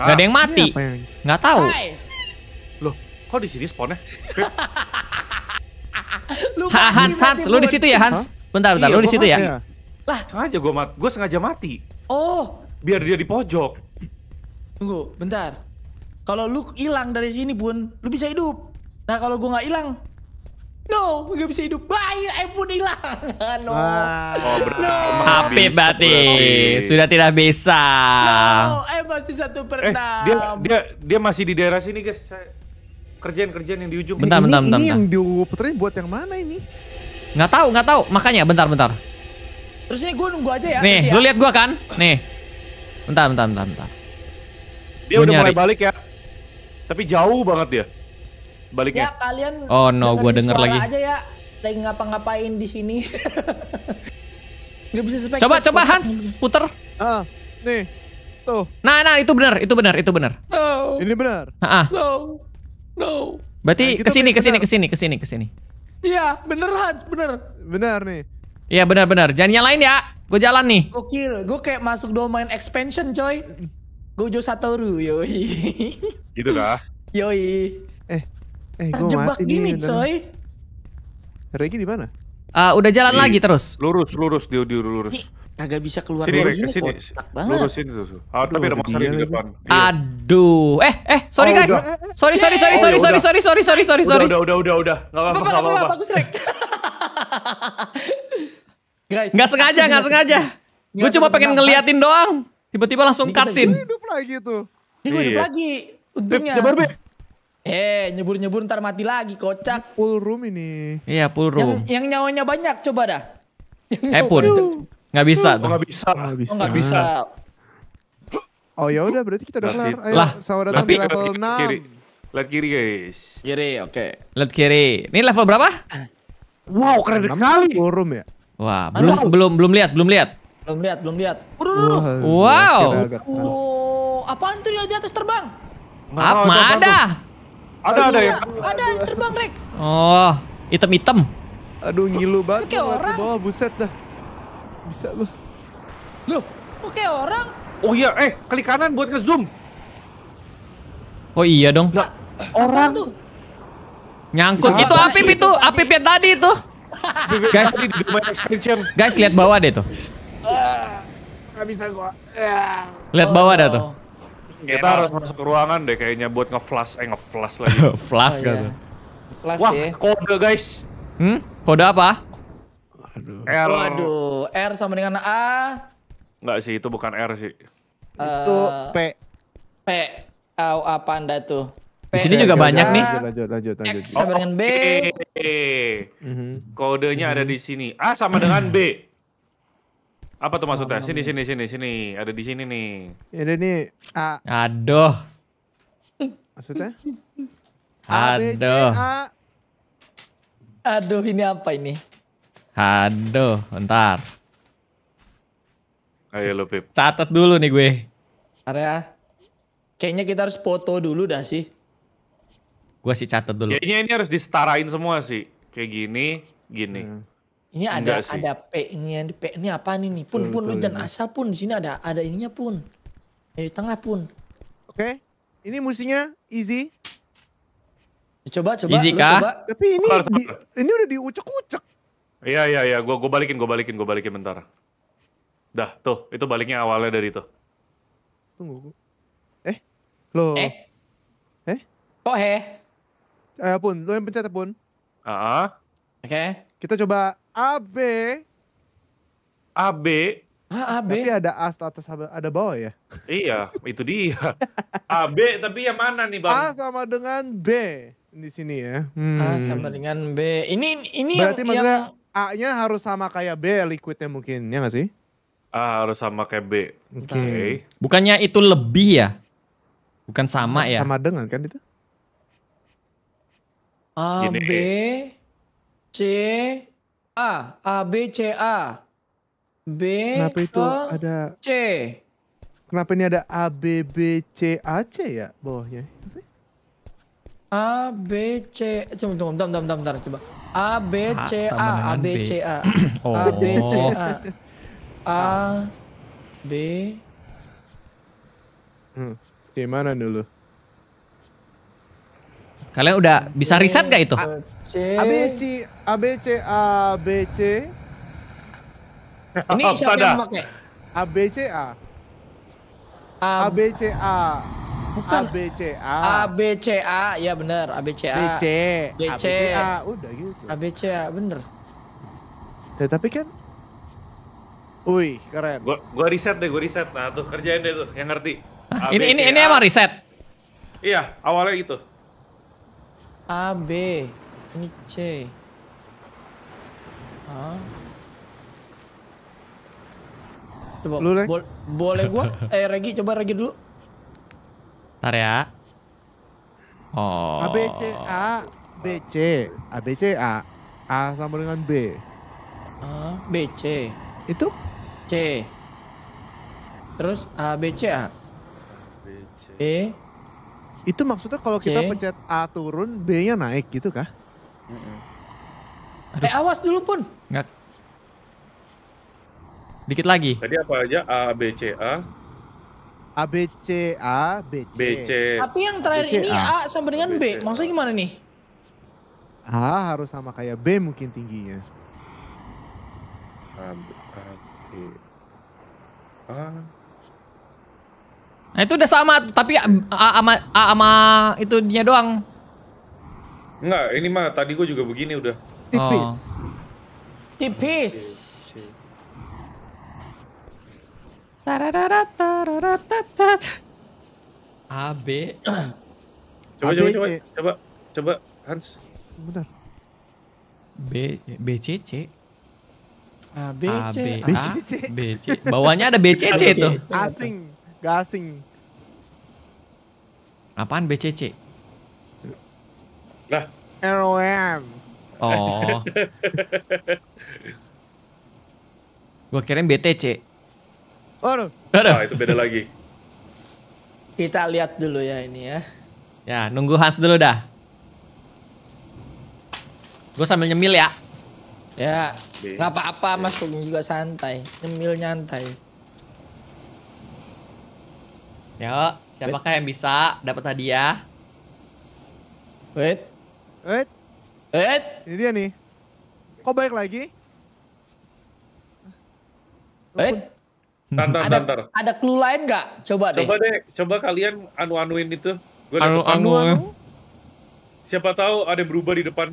Gak ada yang ah, mati. Yang... Gak tahu. Hai. Loh, kok di sini spawnnya? Hans, Hans, lu di situ ya Hans. Bentar, bentar, iya, lu di situ ya. Lah, sengaja gua mati. gua sengaja mati. Oh, biar dia di pojok. Tunggu, bentar. Kalau lu hilang dari sini, Bun, lu bisa hidup. Nah, kalau gua nggak hilang, No, gak bisa hidup. Iya, eh, Baik, pun hilang. No. Ah. Oh, no. HP berarti sudah tidak bisa. No, eh masih satu pernah. eh, dia, dia, dia masih di daerah sini, guys. Saya kerjaan kerjaan yang di ujung. Bentar, ini, bentar, bentar. Ini bentar. yang diputerin buat yang mana ini? Nggak tahu, nggak tahu. Makanya bentar, bentar. Terus ini gue nunggu aja ya. Nih, ya? lu ya. lihat gue kan? Nih. Bentar, bentar, bentar, bentar. Dia gua udah nyari. mulai balik ya. Tapi jauh banget dia. Baliknya. Ya, kalian Oh no, gue denger lagi. aja ya. Lagi ngapa-ngapain di sini. Gak bisa spek. Coba coba Hans puter. Ah, nih. Tuh. Nah, nah itu benar, itu benar, itu benar. Oh. Ini benar. Heeh. Ah, oh. Ah. No. Berarti nah, ke kesini, kesini, kesini, kesini, kesini, Iya, bener Hans, bener. Bener nih. Iya bener bener. Jangan lain ya. Gue jalan nih. Gue Gokil. Gue kayak masuk domain expansion coy. Gue Gojo Satoru, yoi. Gitu kah? Yoi. Eh, eh gue mati gini nih, coy. Regi di mana? Uh, udah jalan lagi terus. Lurus, lurus, dia di lurus kagak bisa keluar sini, dari sini. sini tuh. Ah, tapi ada masalah di iya depan. Iya. Aduh. Eh, eh, sorry oh, guys. Udah. Sorry, sorry, sorry, oh, sorry, iya, sorry, sorry, sorry, sorry, sorry, sorry. Udah, udah, udah, udah. Enggak apa-apa, enggak apa-apa. Bagus, Rek. Guys. Enggak sengaja, enggak sengaja. Gue cuma pengen ngeliatin doang. Tiba-tiba langsung cutscene. Hidup lagi tuh. Ini gue hidup lagi. Untungnya. Eh, nyebur-nyebur ntar mati lagi, kocak. Full room ini. Iya, full room. Yang, yang nyawanya banyak, coba dah. eh, pun. Nggak bisa hmm. tuh. Nggak bisa. Nggak oh, bisa. Oh, gak bisa. Oh ya udah berarti kita udah kelar. lah, saudara tapi level enam. Kiri. Lihat kiri guys. Kiri, oke. Okay. Lihat kiri. Ini level berapa? Wow, keren sekali. Forum ya. Wah, belum Aduh. belum belum lihat, belum lihat. Belum lihat, belum lihat. wow Wow. Oh, apaan tuh di atas terbang? Apa nah, ada? Ada oh, ada ya. Ada yang terbang, Rek. Oh, item-item. Aduh, ngilu banget. Oke, orang. Bawah, buset dah. Bisa loh. lo kok orang? Oh iya, eh klik kanan buat ke zoom Oh iya dong. Nggak, orang tuh. Nyangkut. itu api itu, api yang tadi itu. guys, guys lihat bawah deh tuh. Ah, Gak bisa gua. Ya. Lihat bawah dah tuh. Kita harus masuk ke ruangan deh kayaknya buat ngeflash flash eh nge-flash lagi. flash oh, gitu. iya. Flash Wah, ya. kode guys. Hmm? Kode apa? Aduh. R. Waduh, R sama dengan A. Enggak sih, itu bukan R sih. Uh, itu P. P. Au Oh, apa anda tuh? P. Di sini juga lanjut, banyak lanjut, nih. Lanjut, lanjut, lanjut. X sama oh, dengan B. Oh, okay. Mhm. Kodenya ada mhm. di sini. A sama dengan B. Apa tuh maksudnya? Sini, sini, sini, sini. Ada di sini nih. Ini nih A. Aduh. Maksudnya? Aduh. A, B, C, A. Aduh, ini apa ini? Aduh, bentar. Ayo lo, Pip. Catat dulu nih gue. Area. Ya. Kayaknya kita harus foto dulu dah sih. Gue sih catat dulu. Kayaknya ini harus disetarain semua sih. Kayak gini, gini. Hmm. Ini ada Enggak ada P-nya, P ini apa nih nih? Pun pun hujan lu jangan asal pun di sini ada ada ininya pun. Yang di tengah pun. Oke. Okay. Ini musinya easy. Coba coba Easy Coba. Tapi ini di, ini udah diucek-ucek. Iya iya iya, gua gua balikin, gua balikin, gua balikin bentar. Dah, tuh, itu baliknya awalnya dari itu. Tunggu. Eh? Lo. Eh? Eh? Kok oh, he? Eh, pun, lo yang pencet pun. Heeh. Uh -huh. Oke. Okay. Kita coba B. A Ah, B. Tapi ada A atas ada bawah ya? Iya, itu dia. A B tapi yang mana nih, Bang? A sama dengan B di sini ya. Hmm. A sama dengan B. Ini ini Berarti yang, maksudnya, yang A-nya harus sama kayak B liquidnya mungkin, ya nggak sih? A harus sama kayak B. Oke. Okay. okay. Bukannya itu lebih ya? Bukan sama ya? Sama dengan kan itu? A Gini. B C A A B C A B Kenapa itu e, ada C Kenapa ini ada A B B C A C ya bawahnya? A B C Tunggu tunggu bentar bentar bentar coba A B C A A B C A A B C A A B hmm. gimana dulu kalian udah bisa riset gak itu A, C A B C A B C A B C ini siapa yang pakai A B C A A B C A Bukan A B C A. A B C A ya benar A B C A. B C. B C A udah gitu. A B C A bener. Ya, tapi kan Wih, keren. Gua, gua riset deh, gua riset. Nah, tuh kerjain deh tuh, yang ngerti. A, ini B, ini C, ini A. emang riset. Iya, awalnya gitu. A B ini C. Hah? Coba. Lu, Bo boleh gua eh Regi coba Regi dulu. Ntar ya. Oh. A B C A B C A B C A A sama dengan B. A B C. Itu C. Terus A B C A. B C. E. Itu maksudnya kalau kita pencet A turun, B-nya naik gitu kah? Mm -mm. Eh awas dulu pun. Enggak. Dikit lagi. Tadi apa aja? A B C A. A B C A B C. B, C. Tapi yang terakhir A, B, C, ini A, A sama dengan B, C, B. Maksudnya gimana nih? A harus sama kayak B mungkin tingginya. A, B, A, B. A. Nah itu udah sama, tapi A sama A sama itu dia doang. Enggak, ini mah tadi gue juga begini udah. Tipis. Oh. Tipis. A B coba coba coba coba coba Hans benar B B C C A B C A B C B C bawahnya ada B C C itu asing gasing apaan B C C lah ROM oh gua kirain BTC Waduh. Ada. Nah, itu beda lagi. Kita lihat dulu ya ini ya. Ya, nunggu Hans dulu dah. Gue sambil nyemil ya. Ya, nggak apa-apa Mas Pung juga santai. Nyemil nyantai. Ya, siapakah yang bisa dapat hadiah? Wait. Wait. Wait. Ini dia nih. Kok baik lagi? Wait. Tantar, ada, tantar. Ada clue lain nggak? Coba, coba deh. Coba deh, coba kalian anu-anuin itu. anu, anu, anu. Siapa tahu ada yang berubah di depan.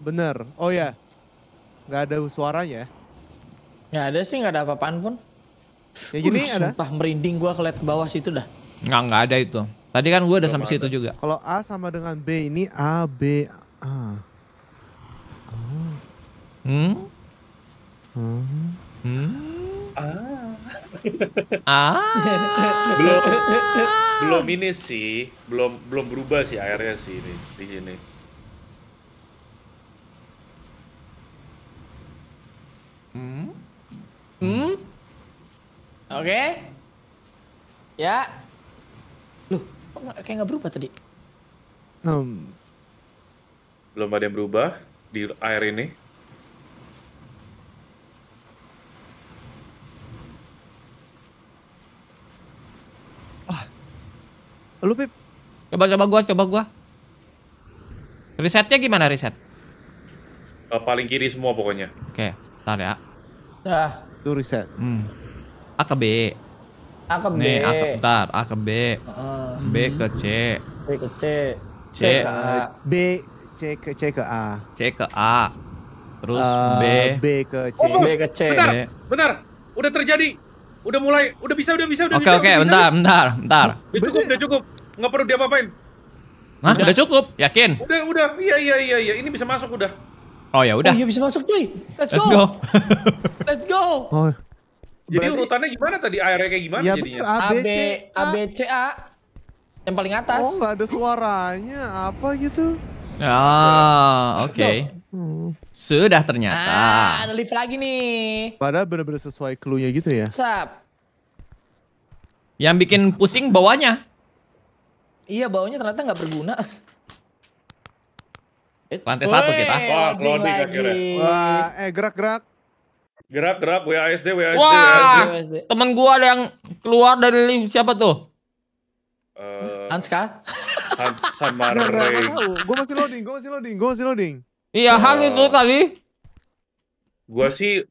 Bener. Oh ya. Nggak ada suaranya. ya ada sih, nggak ada apa-apaan pun. Ya jadi Udah, ada. Entah merinding gua keliat ke bawah situ dah. Nggak, nggak ada itu. Tadi kan gua udah sampai situ juga. Kalau A sama dengan B ini A B A. A. Hmm? Hmm. Hmm. Ah. ah. belum ah. belum ini sih, belum belum berubah sih airnya sih ini di sini. Hmm. Hmm. Oke. Okay. Ya. Loh, kok kayak nggak berubah tadi? Hmm. Belum ada yang berubah di air ini. Lu Pip? Coba coba gua, coba gua. Risetnya gimana riset? Uh, paling kiri semua pokoknya. Oke, okay. tar ya. Dah, tuh riset. Hmm. A ke B. A ke B. Nih, A ke, bentar, A ke B. Uh, B ke C. B ke C. C, C ke A. Eh, B C ke C ke A. C ke A. Terus uh, B. B ke C. Oh, B ke C. Benar, benar. Udah terjadi udah mulai, udah bisa, udah bisa, udah okay, bisa. Oke, okay, oke, bentar, bentar, bentar, bentar. Udah cukup, udah cukup. Enggak perlu diapa-apain. Hah? Udah. udah cukup? Yakin? Udah, udah. Iya, iya, iya, iya. Ini bisa masuk udah. Oh ya udah. Oh iya bisa masuk cuy. Let's go. Let's go. Let's go. Oh. Jadi Berarti... urutannya gimana tadi? Airnya e kayak gimana ya, jadinya? A, B, A. A, B, C, A. Yang paling atas. Oh enggak ada suaranya. Apa gitu? Ah, oke. Okay. Sudah ternyata. Ah, ada lift lagi nih. Padahal benar-benar sesuai clue-nya gitu ya. Sap. Yang bikin pusing bawahnya. Iya, bawahnya ternyata nggak berguna. Lantai Wey, satu kita. Wah, loading akhirnya. Wah, eh gerak-gerak. Gerak-gerak, WASD, WASD, Wah, WASD. temen gua ada yang keluar dari lift siapa tuh? Uh, eh, Hans Hans sama Ray. Gue masih loading, gue masih loading, gue masih loading. Iya, hal oh. itu tadi. Gua sih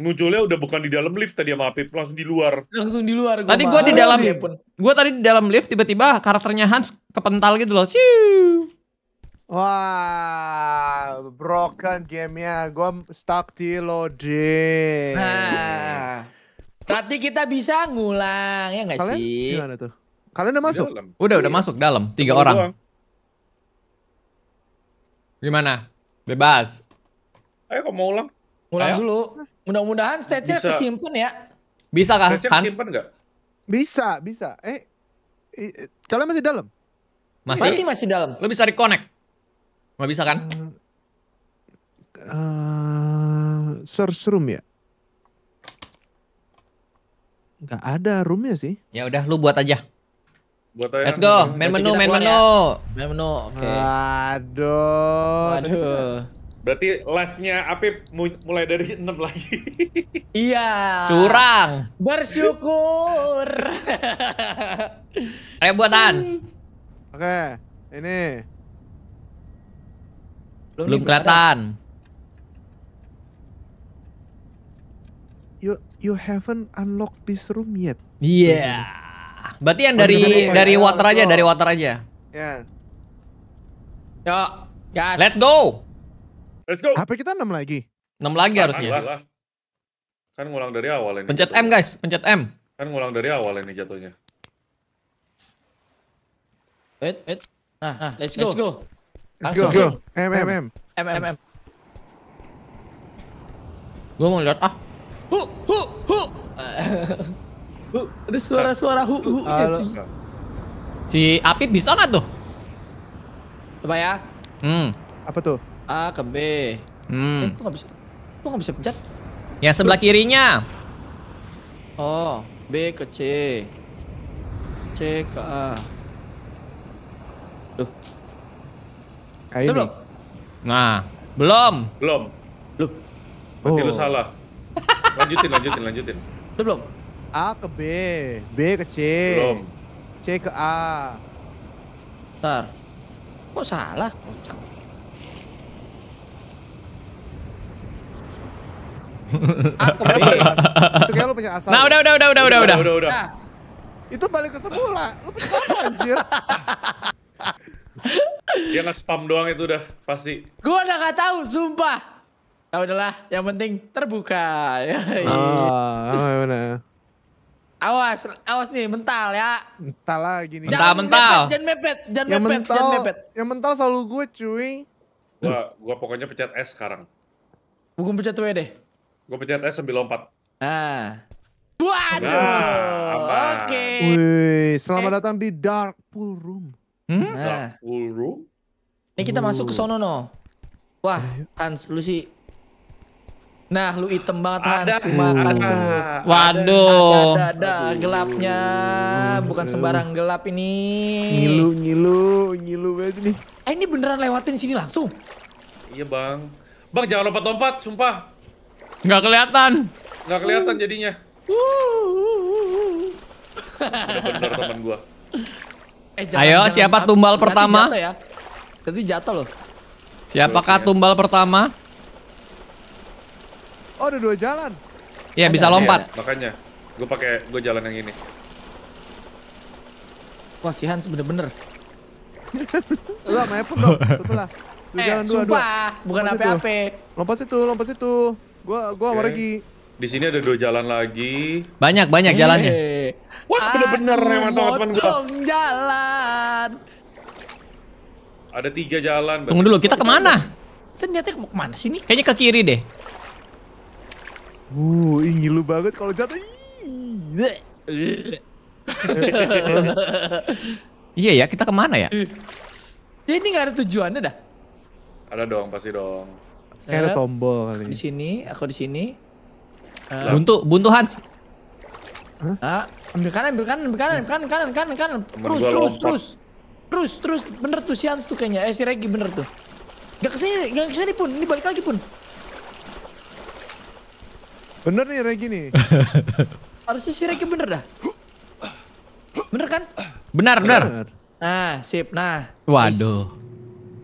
munculnya udah bukan di dalam lift tadi sama Apip, langsung di luar. Langsung di luar. Gua tadi gua di dalam sih. Gua tadi di dalam lift tiba-tiba karakternya Hans kepental gitu loh. Ciu. Wah, broken gamenya. Gua stuck di loading. Nah, berarti kita bisa ngulang ya nggak sih? Kalian gimana tuh? Kalian udah masuk? Udah, udah iya. masuk dalam. Tiga orang. Gimana? Bebas. Ayo kok mau ulang? Ulang Ayo. dulu. Mudah-mudahan stage-nya kesimpan ya. Bisa kah? Stage-nya kesimpan nggak? Bisa, bisa. Eh, eh, kalian masih dalam? Masih? Masih, masih dalam. Lo bisa reconnect? Nggak bisa kan? Uh, search room ya? Gak ada roomnya sih. Ya udah, lu buat aja. Gua tanya Let's go, main menu, main menu. Ya? Main menu, oke. Aduh. Berarti live-nya Apip mulai dari enam lagi. iya. Curang. Bersyukur. Ayo buat Hans. Oke, ini. Belum, Belum kelihatan. You you haven't unlocked this room yet. Iya. Yeah. Berarti yang dari dari water aja, dari water aja. Ya. Yo, gas. Let's go. Let's go. HP kita 6 lagi. 6 lagi harusnya. Lah, lah. Kan ngulang dari awal ini. Pencet jatuhnya. M guys, pencet M. Kan ngulang dari awal ini jatuhnya. Wait, wait. Nah, nah let's, let's go. go. Let's ah, go. Let's go. M M M. M M M. Gua mau lihat ah. Hu hu hu. ada suara-suara hu hu ya, si api bisa nggak tuh? Coba ya. Hmm. Apa tuh? A ke B. Hmm. Eh, kok nggak bisa? Kok nggak bisa pencet? Yang sebelah kirinya. Oh, B ke C. C ke A. Duh. Kayak nah, belum? Nah, belum. Belum. Loh. Berarti oh. lu salah. Lanjutin, lanjutin, lanjutin. itu belum? A ke B, B ke C, Belum. C ke A. Ntar. Kok salah? Kocak. A ke B. Itu kayak lu punya asal. Nah, udah udah udah udah udah udah. Udah udah. Nah, itu balik ke semula. Lu punya apa anjir? Dia nge-spam doang itu udah pasti. Gua udah gak tahu, sumpah. Ya udahlah, yang penting terbuka. Ya. Oh, oh, Awas, awas nih mental ya. Mental lagi nih. Mental, mental. Jangan mepet, jangan yang mepet, mental, jangan mepet. Yang mental selalu gue cuy. gue gua pokoknya pecat S sekarang. Bukan pecat W deh. Gue pecat S sambil lompat. Ah. Waduh. Nah, Oke. Okay. Wih, selamat eh. datang di Dark Pool Room. Hmm? Nah. Dark Pool Room? Ini kita uh. masuk ke sono no. Wah, eh, Hans, lu sih Nah, lu item banget Hans, ada, makan ada, tuh. Waduh. Ada, ada, ada gelapnya, bukan sembarang gelap ini. Ngilu, ngilu, ngilu banget nih. Eh, ini beneran lewatin sini langsung? Iya, Bang. Bang, jangan lompat-lompat, sumpah. Nggak kelihatan. Nggak kelihatan jadinya. Bener-bener temen gua. Eh, jangan, Ayo, jangan, siapa tumbal pertama? Jatuh ya. Jadi jatuh loh. Siapakah tumbal pertama? Oh, ada dua jalan. Iya, bisa lompat. Ya. Makanya, gue pakai gue jalan yang ini. Wah, si Hans bener-bener. Lu sama Apple dong, setelah. Lu eh, jalan dua, dua. bukan apa-apa. Lompat situ, lompat situ. Gua gua okay. lagi. Di sini ada dua jalan lagi. Banyak, banyak hey. Eh. jalannya. Wah, bener-bener emang teman-teman gua. jalan. Ada tiga jalan. Tunggu dulu, kita kemana? Kita niatnya mau kemana sih nih? Kayaknya ke kiri deh. Uh, ingin lu banget kalau jatuh. iya ya, kita kemana ya? Ya ini nggak ada tujuannya dah. Ada dong, pasti dong. Kayak ada tombol kali. Ya. Di sini, aku di sini. Uh, buntu, buntu Hans. Ah, ambil kanan, ambil kanan, ambil kanan, kanan, kanan, kanan, kanan. Terus, terus, terus. Terus, terus, bener tuh si Hans tuh kayaknya. Eh, si Regi bener tuh. Gak kesini, gak kesini pun. Ini balik lagi pun. Bener nih Regi nih. Harusnya si Regi bener dah. Bener kan? Benar, benar. Nah, sip. Nah. Waduh.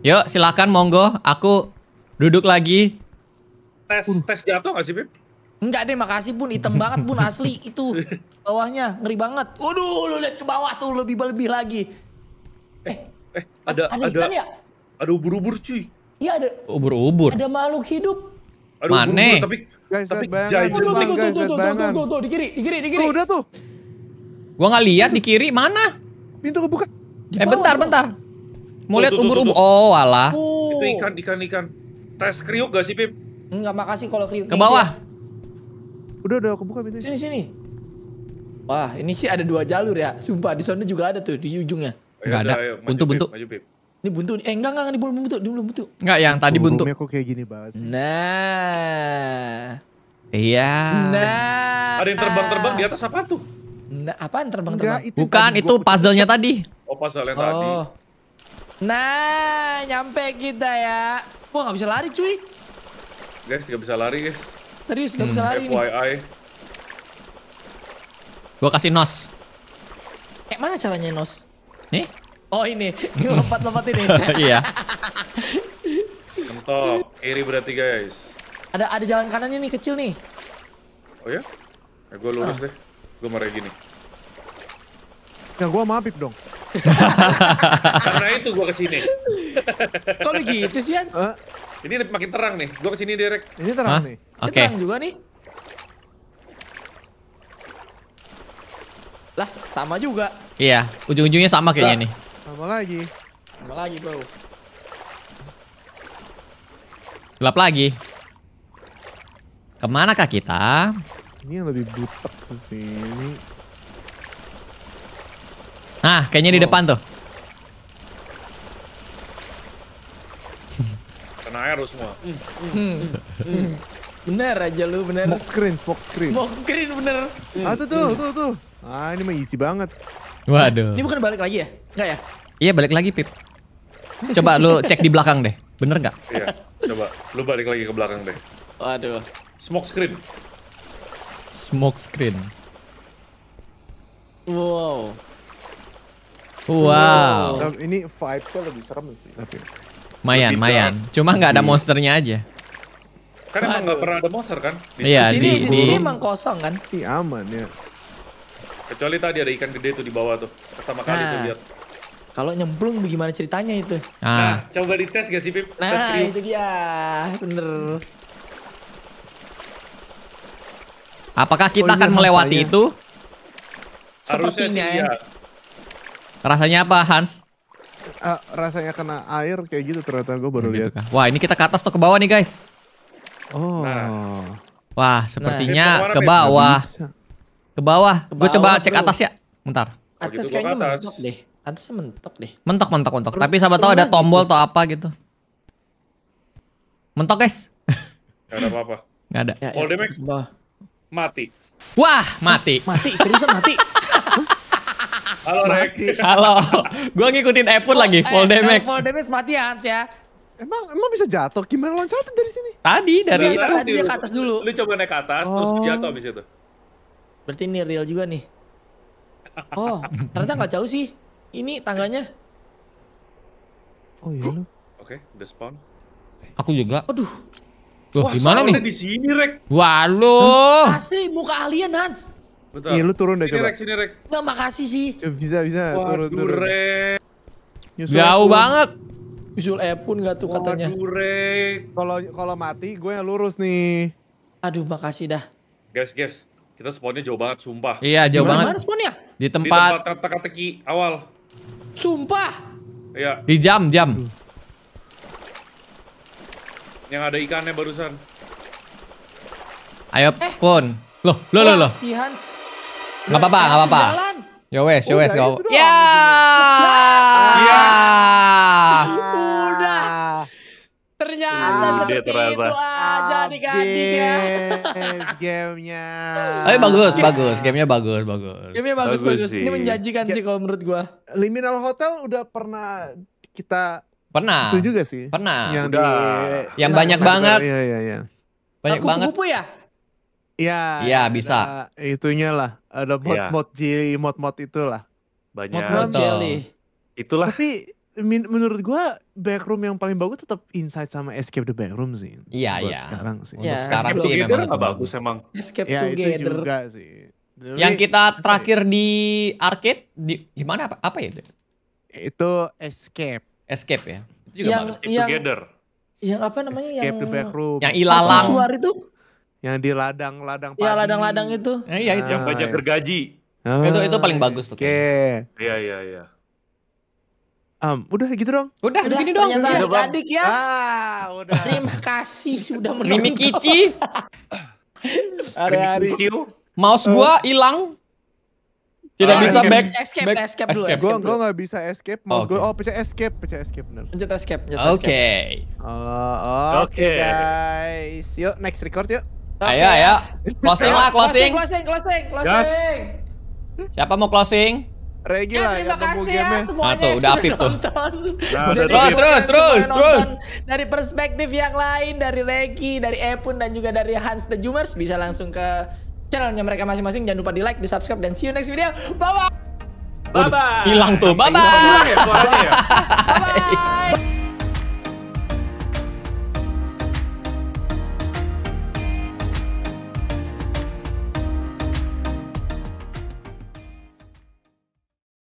Yuk, silakan monggo. Aku duduk lagi. Tes uh. tes jatuh gak sih, Pip? Enggak deh, makasih pun item banget pun asli itu. Bawahnya ngeri banget. Waduh, lu lihat ke bawah tuh lebih lebih lagi. Eh, eh, eh ada ada, ada ikan ya? Ada ubur-ubur cuy. Iya ada. Ubur-ubur. Ada makhluk hidup. Aduh, Mane. Buru, tapi guys, tapi jahil. Tuh, tuh, tuh, tuh, tuh, tuh, tuh, tuh, di kiri, di kiri, di kiri. Tuh, udah tuh. Gua nggak lihat di kiri mana? Pintu kebuka. Eh, bentar, bentar. Mau lihat umur ubur Oh, alah. Itu ikan, ikan, ikan. Tes kriuk gak sih, Pip? Enggak, makasih kalau kriuk. Ke bawah. Udah, udah kebuka pintunya. Sini, sini. Wah, ini sih ada dua jalur ya. Sumpah, di sana juga ada tuh di ujungnya. Enggak ada. Buntu-buntu. Maju, Pip. Ini buntu. Eh enggak enggak, ini belum buntu, ini belum buntu. Enggak, yang tadi buntu. kok kayak gini banget sih. Nah. Iya. Nah. Ada yang terbang-terbang di atas apa tuh? Nah, yang terbang-terbang? Itu Bukan, itu puzzle-nya tadi. Oh, puzzle-nya oh. tadi. Nah, nyampe kita ya. Wah, nggak bisa lari cuy. Guys, nggak bisa lari guys. Serius, nggak bisa lari FYI. Nih. Gua kasih nos. Eh, mana caranya nos? Nih? Oh ini, lompat-lompat ini. Iya. Mentok, kiri berarti guys. Ada ada jalan kanannya nih kecil nih. Oh ya? Ya gue lurus ah. deh. Gue marah gini. Ya gue maafin dong. Karena itu gue kesini. Kok lu gitu sih Hans? Uh? Ini makin terang nih, gue kesini direct. Ini terang Hah? nih. Okay. Ini terang juga nih. Lah, sama juga. Iya, ujung-ujungnya sama kayaknya nah. nih. Apa lagi? Apa lagi, bro? Gelap lagi. Kemana kah kita? Ini yang lebih butek sini. Nah, kayaknya oh. di depan tuh. Kena air lu semua. Mm, mm, mm, bener aja lu, bener. Smoke screen, smoke screen. Smoke screen bener. Ah tuh tuh, tuh tuh. Ah ini mah easy banget. Waduh. Ini bukan balik lagi ya? Enggak ya? Iya balik lagi Pip. Coba lu cek di belakang deh. Bener nggak? Iya. Coba lu balik lagi ke belakang deh. Waduh. Smoke screen. Smoke screen. Wow. Wow. wow. Ini vibesnya lebih serem sih tapi. Mayan, mayan. Cuma nggak ada iya. monsternya aja. Kan emang nggak pernah ada monster kan? Di iya, sini, di, di, sini emang kosong kan? Si aman ya. Kecuali tadi ada ikan gede tuh di bawah tuh. Pertama kali nah. tuh lihat. Kalau nyemplung bagaimana ceritanya itu? Ah. Nah, coba dites gak sih, Pip? Nah, tes itu dia. Bener. Apakah kita oh, akan melewati itu? Seperti Sepertinya iya. Rasanya apa, Hans? Uh, rasanya kena air kayak gitu ternyata gue baru gitu lihat. Kan. Wah, ini kita ke atas atau ke bawah nih, guys? Oh. Nah. Wah, nah, sepertinya nah, ke bawah. Ke bawah. Gue coba cek atas ya. Bentar. Gitu atas kayaknya mentok deh atasnya mentok deh mentok mentok mentok tapi sama tahu ada tombol atau apa gitu mentok guys Gak ada apa-apa Gak ada ya, ya, Oldemec mati wah mati mati seriusan mati Halo Rek. Halo. Gua ngikutin Epon lagi, full oh, eh, damage. Eh, full damage mati Hans ya. Emang emang bisa jatuh? Gimana loncat dari sini? Tadi dari itu. Tadi dia ke atas dulu. Lu coba naik ke atas oh. terus jatuh abis itu. Berarti ini real juga nih. Oh, ternyata gak jauh sih. Ini tangganya. Oh iya Oke, okay, udah spawn. Aku juga. Aduh. Wah, gimana nih? di sini, Rek. Wah, lu. Asli muka alien, Hans. Betul. Iya, lu turun deh coba. Rek, sini, Rek. Enggak, makasih sih. Coba bisa, bisa. Waduh, turun, turun. Rek. Nyusul Jauh pun. banget. Nyusul E pun gak tuh Waduh, katanya. Waduh, Rek. Kalau kalau mati, gue yang lurus nih. Aduh, makasih dah. Guys, guys. Kita spawnnya jauh banget, sumpah. Iya, jauh Dimana? banget. Mana spawnnya? Di tempat... Di tempat teka-teki awal. Sumpah. Iya. Di jam, jam. Yang ada ikannya barusan. Ayo eh. pun. Loh, loh, loh, loh. Si Hans. Gak apa-apa, gak apa-apa. Yo wes, yo wes, oh, Ya. Ternyata seperti ternyata. itu aja diganti gading ya. Gamenya. Tapi bagus, bagus. game-nya bagus, bagus. Gamenya bagus, bagus. bagus. Ini menjanjikan sih kalau menurut gua. Liminal Hotel udah pernah kita Pernah. Itu juga sih. Pernah. Yang, udah. di, yang banyak iya, banget. Iya, iya, iya. Banyak Aku banget. Kupu-kupu ya? Iya. Iya, bisa. Itunya lah. Ada iya. mod-mod ya. mod jelly, mod-mod itulah. Banyak. Mod-mod Itulah. Tapi min menurut gua backroom yang paling bagus tetap Inside sama Escape the Backroom sih. Iya, yeah, iya. Yeah. Sekarang sih. Yeah. Untuk sekarang sih memang bagus. bagus emang. Escape ya, Together. Itu juga sih. Jadi, yang kita terakhir di arcade di gimana apa apa ya itu? Itu Escape. Escape ya. Itu juga yang, bagus. yang, Together. Yang apa namanya Escape yang the Backroom. Yang ilalang. Yang Suar itu? Yang di ladang-ladang Iya, ladang-ladang itu. Iya, ah, itu. Yang banyak gergaji. Ah, itu itu paling bagus tuh. Oke. Okay. Iya, iya, iya. iya. Um, udah gitu dong. Udah, udah begini dong. Iya. Ya. Udah, udah adik ya. Ah, udah. Terima kasih sudah menonton. Mimi Kici. Hari-hari Mouse gua eh. hilang. Tidak ah, bisa escape. back escape back, escape, escape dulu. Escape. Gua gua bisa escape. Mouse okay. gua oh pecah escape, pecah escape bener. Pencet escape, pencet escape. Oke. Okay. Oh, oke okay, okay. guys. Yuk next record yuk. Okay. Ayo ayo. Closing lah, closing. Closing, closing, closing. closing. Yes. Siapa mau closing? Regi ya, terima kasih ya semuanya Atau, ah, udah aktif tuh. Nah, terus, terus, terus, terus. Dari perspektif yang lain, dari Regi, dari Epun, dan juga dari Hans the Jumers, bisa langsung ke channelnya mereka masing-masing. Jangan lupa di like, di subscribe, dan see you next video. Bye-bye! Bye-bye! Hilang tuh, bye-bye! Ya, ya. Bye-bye!